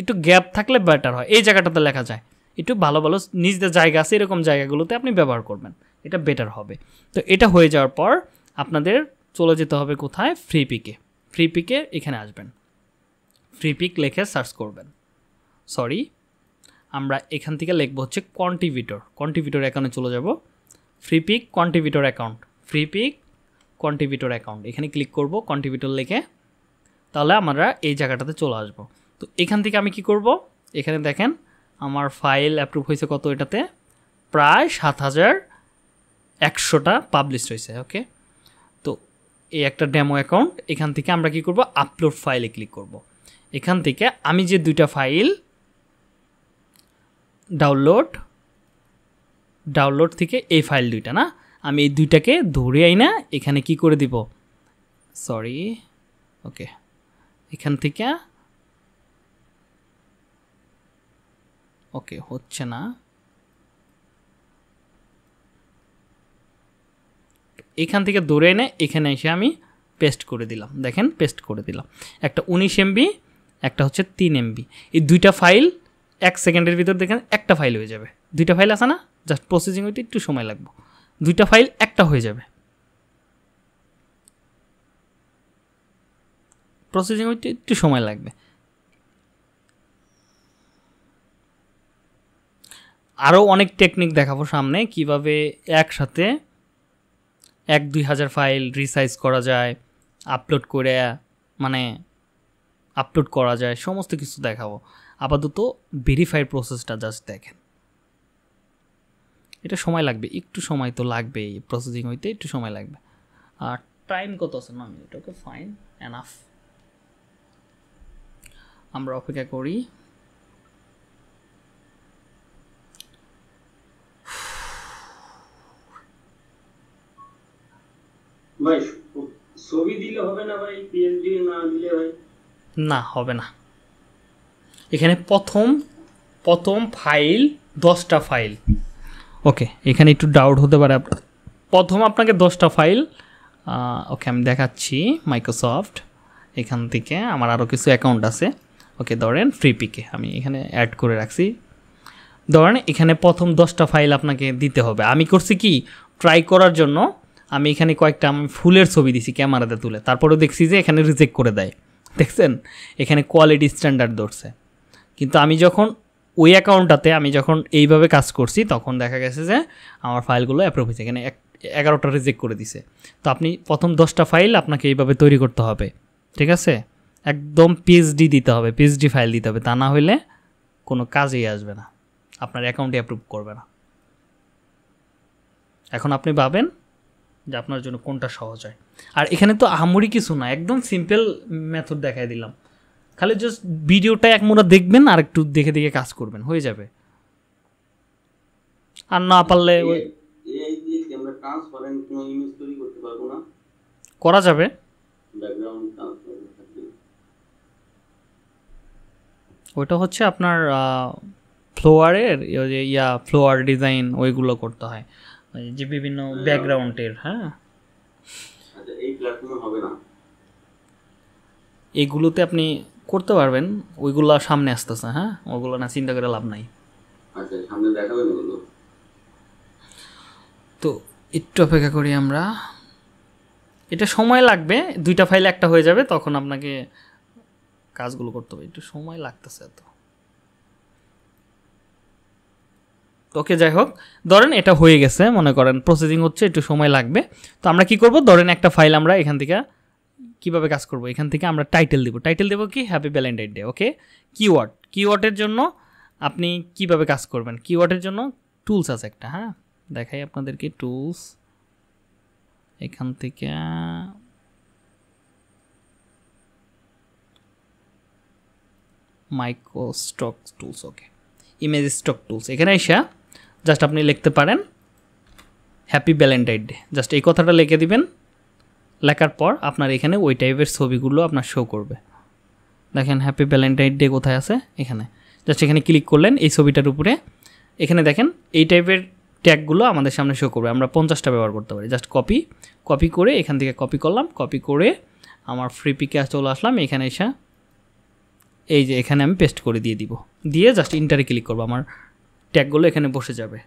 একটু গ্যাপ থাকলে বেটার হয় এই জায়গাটাতে লেখা যায় একটু ভালো ভালো নিজেদের জায়গা আছে এরকম জায়গাগুলোতে আপনি ব্যবহার করবেন এটা বেটার হবে তো এটা হয়ে যাওয়ার পর আপনাদের চলে যেতে হবে কোথায় ফ্রি পিকে ফ্রি পিকে এখানে আসবেন ফ্রি পিক লেখে সার্চ করবেন সরি আমরা এখান থেকে লিখবো হচ্ছে কন্টিভিটর কন্টিভিটর এখানে চলে যাব Freepik contributor account Freepik contributor account এখানে ক্লিক করব কন্ট্রিবিউটর লিখে তাহলে আমরা এই জায়গাটাতে চলে আসব তো এখান থেকে আমি কি করব এখানে দেখেন আমার ফাইল অ্যাপ্রুভ হয়েছে কত এটাতে প্রায় সাত হাজার একশোটা পাবলিশ হয়েছে ওকে তো এই একটা ডেমো অ্যাকাউন্ট এখান থেকে আমরা কি করব আপলোড ফাইলে ক্লিক করব এখান থেকে আমি যে দুইটা ফাইল ডাউনলোড ডাউনলোড থেকে এই ফাইল দুইটা না আমি এই দুইটাকে ধরে আই না এখানে কি করে দিব সরি ওকে এখান থেকে ওকে হচ্ছে না এখান থেকে ধরে এনে এখানে এসে আমি পেস্ট করে দিলাম দেখেন পেস্ট করে দিলাম একটা উনিশ এমবি একটা হচ্ছে তিন এমবি এই দুইটা ফাইল এক সেকেন্ডের ভিতর দেখেন একটা ফাইল হয়ে যাবে দুইটা ফাইল আসে না জাস্ট প্রসেসিং হইতে একটু সময় লাগবে দুইটা ফাইল একটা হয়ে যাবে প্রসেসিং হইতে একটু সময় লাগবে আরও অনেক টেকনিক দেখাবো সামনে কিভাবে একসাথে এক দুই হাজার ফাইল রিসাইজ করা যায় আপলোড করে মানে আপলোড করা যায় সমস্ত কিছু দেখাবো আপাতত ভেরিফাইড প্রসেসটা জাস্ট দেখেন এটা সময় লাগবে একটু সময় তো লাগবেই প্রসেসিং হইতে একটু সময় লাগবে আর টাইম কত আছে না মিনিট ওকে ফাইন এনাফ আমরা অপেক্ষা করি ভাই ছবি দিলে হবে না না হবে না এখানে প্রথম প্রথম ফাইল দশটা ফাইল ওকে এখানে একটু ডাউট হতে পারে প্রথম আপনাকে দশটা ফাইল ওকে আমি দেখাচ্ছি মাইক্রোসফট এখান থেকে আমার আরও কিছু অ্যাকাউন্ট আছে ওকে ধরেন ফ্রিপিকে আমি এখানে অ্যাড করে রাখছি ধরেন এখানে প্রথম দশটা ফাইল আপনাকে দিতে হবে আমি করছি কি ট্রাই করার জন্য আমি এখানে কয়েকটা আমি ফুলের ছবি দিছি ক্যামেরাতে তুলে তারপরেও দেখছি যে এখানে রিজেক্ট করে দেয় দেখছেন এখানে কোয়ালিটি স্ট্যান্ডার্ড ধরছে কিন্তু আমি যখন ওই অ্যাকাউন্টটাতে আমি যখন এইভাবে কাজ করছি তখন দেখা গেছে যে আমার ফাইলগুলো অ্যাপ্রুভ হয়েছে এখানে এক এগারোটা রিজেক্ট করে দিছে তো আপনি প্রথম দশটা ফাইল আপনাকে এইভাবে তৈরি করতে হবে ঠিক আছে একদম পিএইচডি দিতে হবে পিএইচডি ফাইল দিতে হবে তা না হলে কোনো কাজেই আসবে না আপনার অ্যাকাউন্টে অ্যাপ্রুভ করবে না এখন আপনি ভাবেন যে আপনার জন্য কোনটা সহজ হয় আর এখানে তো আহামরি কিছু না একদম সিম্পল মেথড দেখাই দিলাম খালি জাস্ট ভিডিওটা এক মোড়া দেখবেন আর একটু দেখে দেখে কাজ করবেন হয়ে যাবে আর না পারলে করা যাবে ওইটা হচ্ছে আপনার ফ্লোয়ারের ইয়া ফ্লোয়ার ডিজাইন ওইগুলো করতে হয় যে বিভিন্ন ব্যাকগ্রাউন্ডের হ্যাঁ, হ্যাঁ। আচ্ছা, এই প্ল্যাটফর্মে হবে না এগুলোতে আপনি করতে পারবেন ওইগুলা সামনে আসতেছে হ্যাঁ ওগুলো না চিন্তা করে লাভ নাই আচ্ছা, তো একটু অপেক্ষা করি আমরা এটা সময় লাগবে দুইটা ফাইল একটা হয়ে যাবে তখন আপনাকে কাজগুলো করতে হবে একটু সময় লাগতেছে এত ওকে যাই হোক ধরেন এটা হয়ে গেছে মনে করেন প্রসেসিং হচ্ছে একটু সময় লাগবে তো আমরা কি করব ধরেন একটা ফাইল আমরা এখান থেকে কিভাবে কাজ করব এখান থেকে আমরা টাইটেল দেব টাইটেল দেব কি happy Valentine day okay keyword কিওয়ার্ডের জন্য আপনি কিভাবে কাজ করবেন কিওয়ার্ডের জন্য টুলস আছে একটা হ্যাঁ দেখাই আপনাদেরকে টুলস এখান থেকে microstock tools okay image stock tools এখানে এসে জাস্ট আপনি লিখতে পারেন হ্যাপি ভ্যালেন্টাইন ডে জাস্ট এই কথাটা লিখে দিবেন লেখার পর আপনার এখানে ওই টাইপের ছবিগুলো আপনার শো করবে দেখেন হ্যাপি ভ্যালেন্টাইন ডে কোথায় আছে এখানে জাস্ট এখানে ক্লিক করলেন এই ছবিটার উপরে এখানে দেখেন এই টাইপের ট্যাগগুলো আমাদের সামনে শো করবে আমরা পঞ্চাশটা ব্যবহার করতে পারি জাস্ট কপি কপি করে এখান থেকে কপি করলাম কপি করে আমার ফ্রি পিকে চলে আসলাম এখানে এসে এই যে এখানে আমি পেস্ট করে দিয়ে দিব দিয়ে জাস্ট ইন্টারে ক্লিক করবো আমার ট্যাগগুলো এখানে বসে যাবে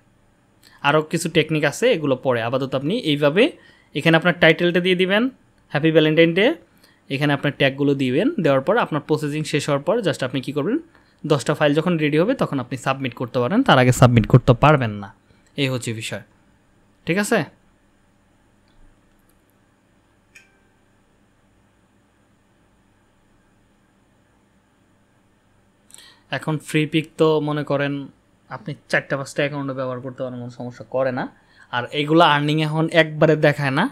আরও কিছু টেকনিক আছে এগুলো পরে আপাতত আপনি এইভাবে এখানে আপনার টাইটেলটা দিয়ে দিবেন হ্যাপি ভ্যালেন্টাইন ডে এখানে আপনার ট্যাগগুলো দিবেন দেওয়ার পর আপনার প্রসেসিং শেষ হওয়ার পর জাস্ট আপনি কী করবেন দশটা ফাইল যখন রেডি হবে তখন আপনি সাবমিট করতে পারেন তার আগে সাবমিট করতে পারবেন না এই হচ্ছে বিষয় ঠিক আছে এখন ফ্রি পিক তো মনে করেন আপনি চারটা পাঁচটা অ্যাকাউন্টে ব্যবহার করতে পারেন কোনো সমস্যা করে না আর এগুলো আর্নিং এখন একবারে দেখায় না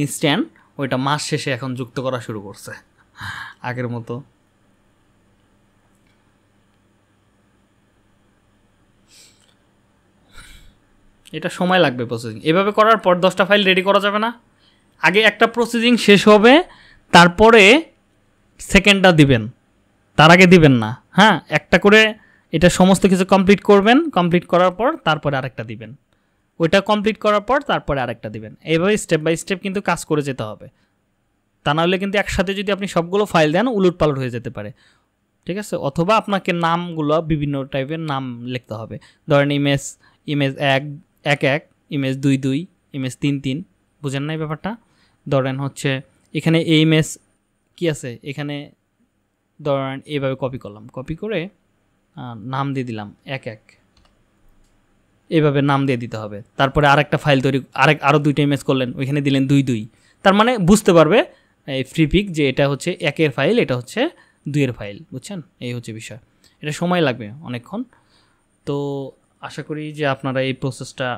ইনস্ট্যান্ট ওইটা মাস শেষে এখন যুক্ত করা শুরু করছে আগের মতো এটা সময় লাগবে প্রসেসিং এভাবে করার পর দশটা ফাইল রেডি করা যাবে না আগে একটা প্রসেসিং শেষ হবে তারপরে সেকেন্ডটা দিবেন তার আগে দিবেন না হ্যাঁ একটা করে এটা সমস্ত কিছু কমপ্লিট করবেন কমপ্লিট করার পর তারপরে আরেকটা দিবেন ওইটা কমপ্লিট করার পর তারপরে আরেকটা দিবেন এইভাবে স্টেপ বাই স্টেপ কিন্তু কাজ করে যেতে হবে তা নাহলে কিন্তু একসাথে যদি আপনি সবগুলো ফাইল দেন উলট পালট হয়ে যেতে পারে ঠিক আছে অথবা আপনাকে নামগুলো বিভিন্ন টাইপের নাম লিখতে হবে ধরেন ইমেজ ইমেজ এক এক এক ইমেজ দুই দুই ইমেজ তিন তিন বুঝেন না এই ব্যাপারটা ধরেন হচ্ছে এখানে এই ইমেজ কি আছে এখানে ধরেন এইভাবে কপি করলাম কপি করে নাম দিয়ে দিলাম এক এক এইভাবে নাম দিয়ে দিতে হবে তারপরে আরেকটা ফাইল তৈরি আরেক আরও দুইটা ইমেজ করলেন ওইখানে দিলেন দুই দুই তার মানে বুঝতে পারবে এই ফ্রি পিক যে এটা হচ্ছে একের ফাইল এটা হচ্ছে দুইয়ের ফাইল বুঝছেন এই হচ্ছে বিষয় এটা সময় লাগবে অনেকক্ষণ তো আশা করি যে আপনারা এই প্রসেসটা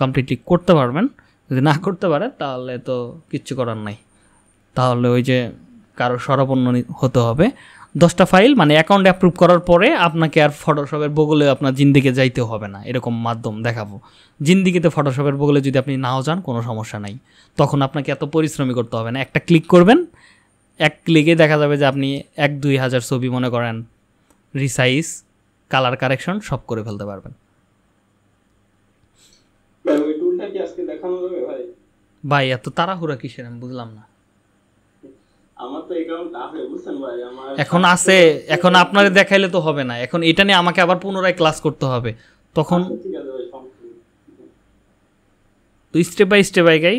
কমপ্লিটলি করতে পারবেন যদি না করতে পারেন তাহলে তো কিচ্ছু করার নাই তাহলে ওই যে কারো সরাপন্ন হতে হবে দশটা ফাইল মানে অ্যাকাউন্ট অ্যাপ্রুভ করার পরে আপনাকে আর ফটোশপের বগলে আপনার জিন্দিকে যাইতে হবে না এরকম মাধ্যম দেখাবো জিন্দিগিতে ফটোশপের বগলে যদি আপনি নাও যান কোনো সমস্যা নাই তখন আপনাকে এত পরিশ্রমী করতে হবে না একটা ক্লিক করবেন এক ক্লিকে দেখা যাবে যে আপনি এক দুই হাজার ছবি মনে করেন রিসাইজ কালার কারেকশন সব করে ফেলতে পারবেন ভাই এত তাড়াহুড়া কিসের আমি বুঝলাম না এখন আছে এখন আপনারে দেখাইলে তো হবে না এখন এটা নিয়ে আমাকে আবার পুনরায় ক্লাস করতে হবে তখন আচ্ছা, তো step by step bye guy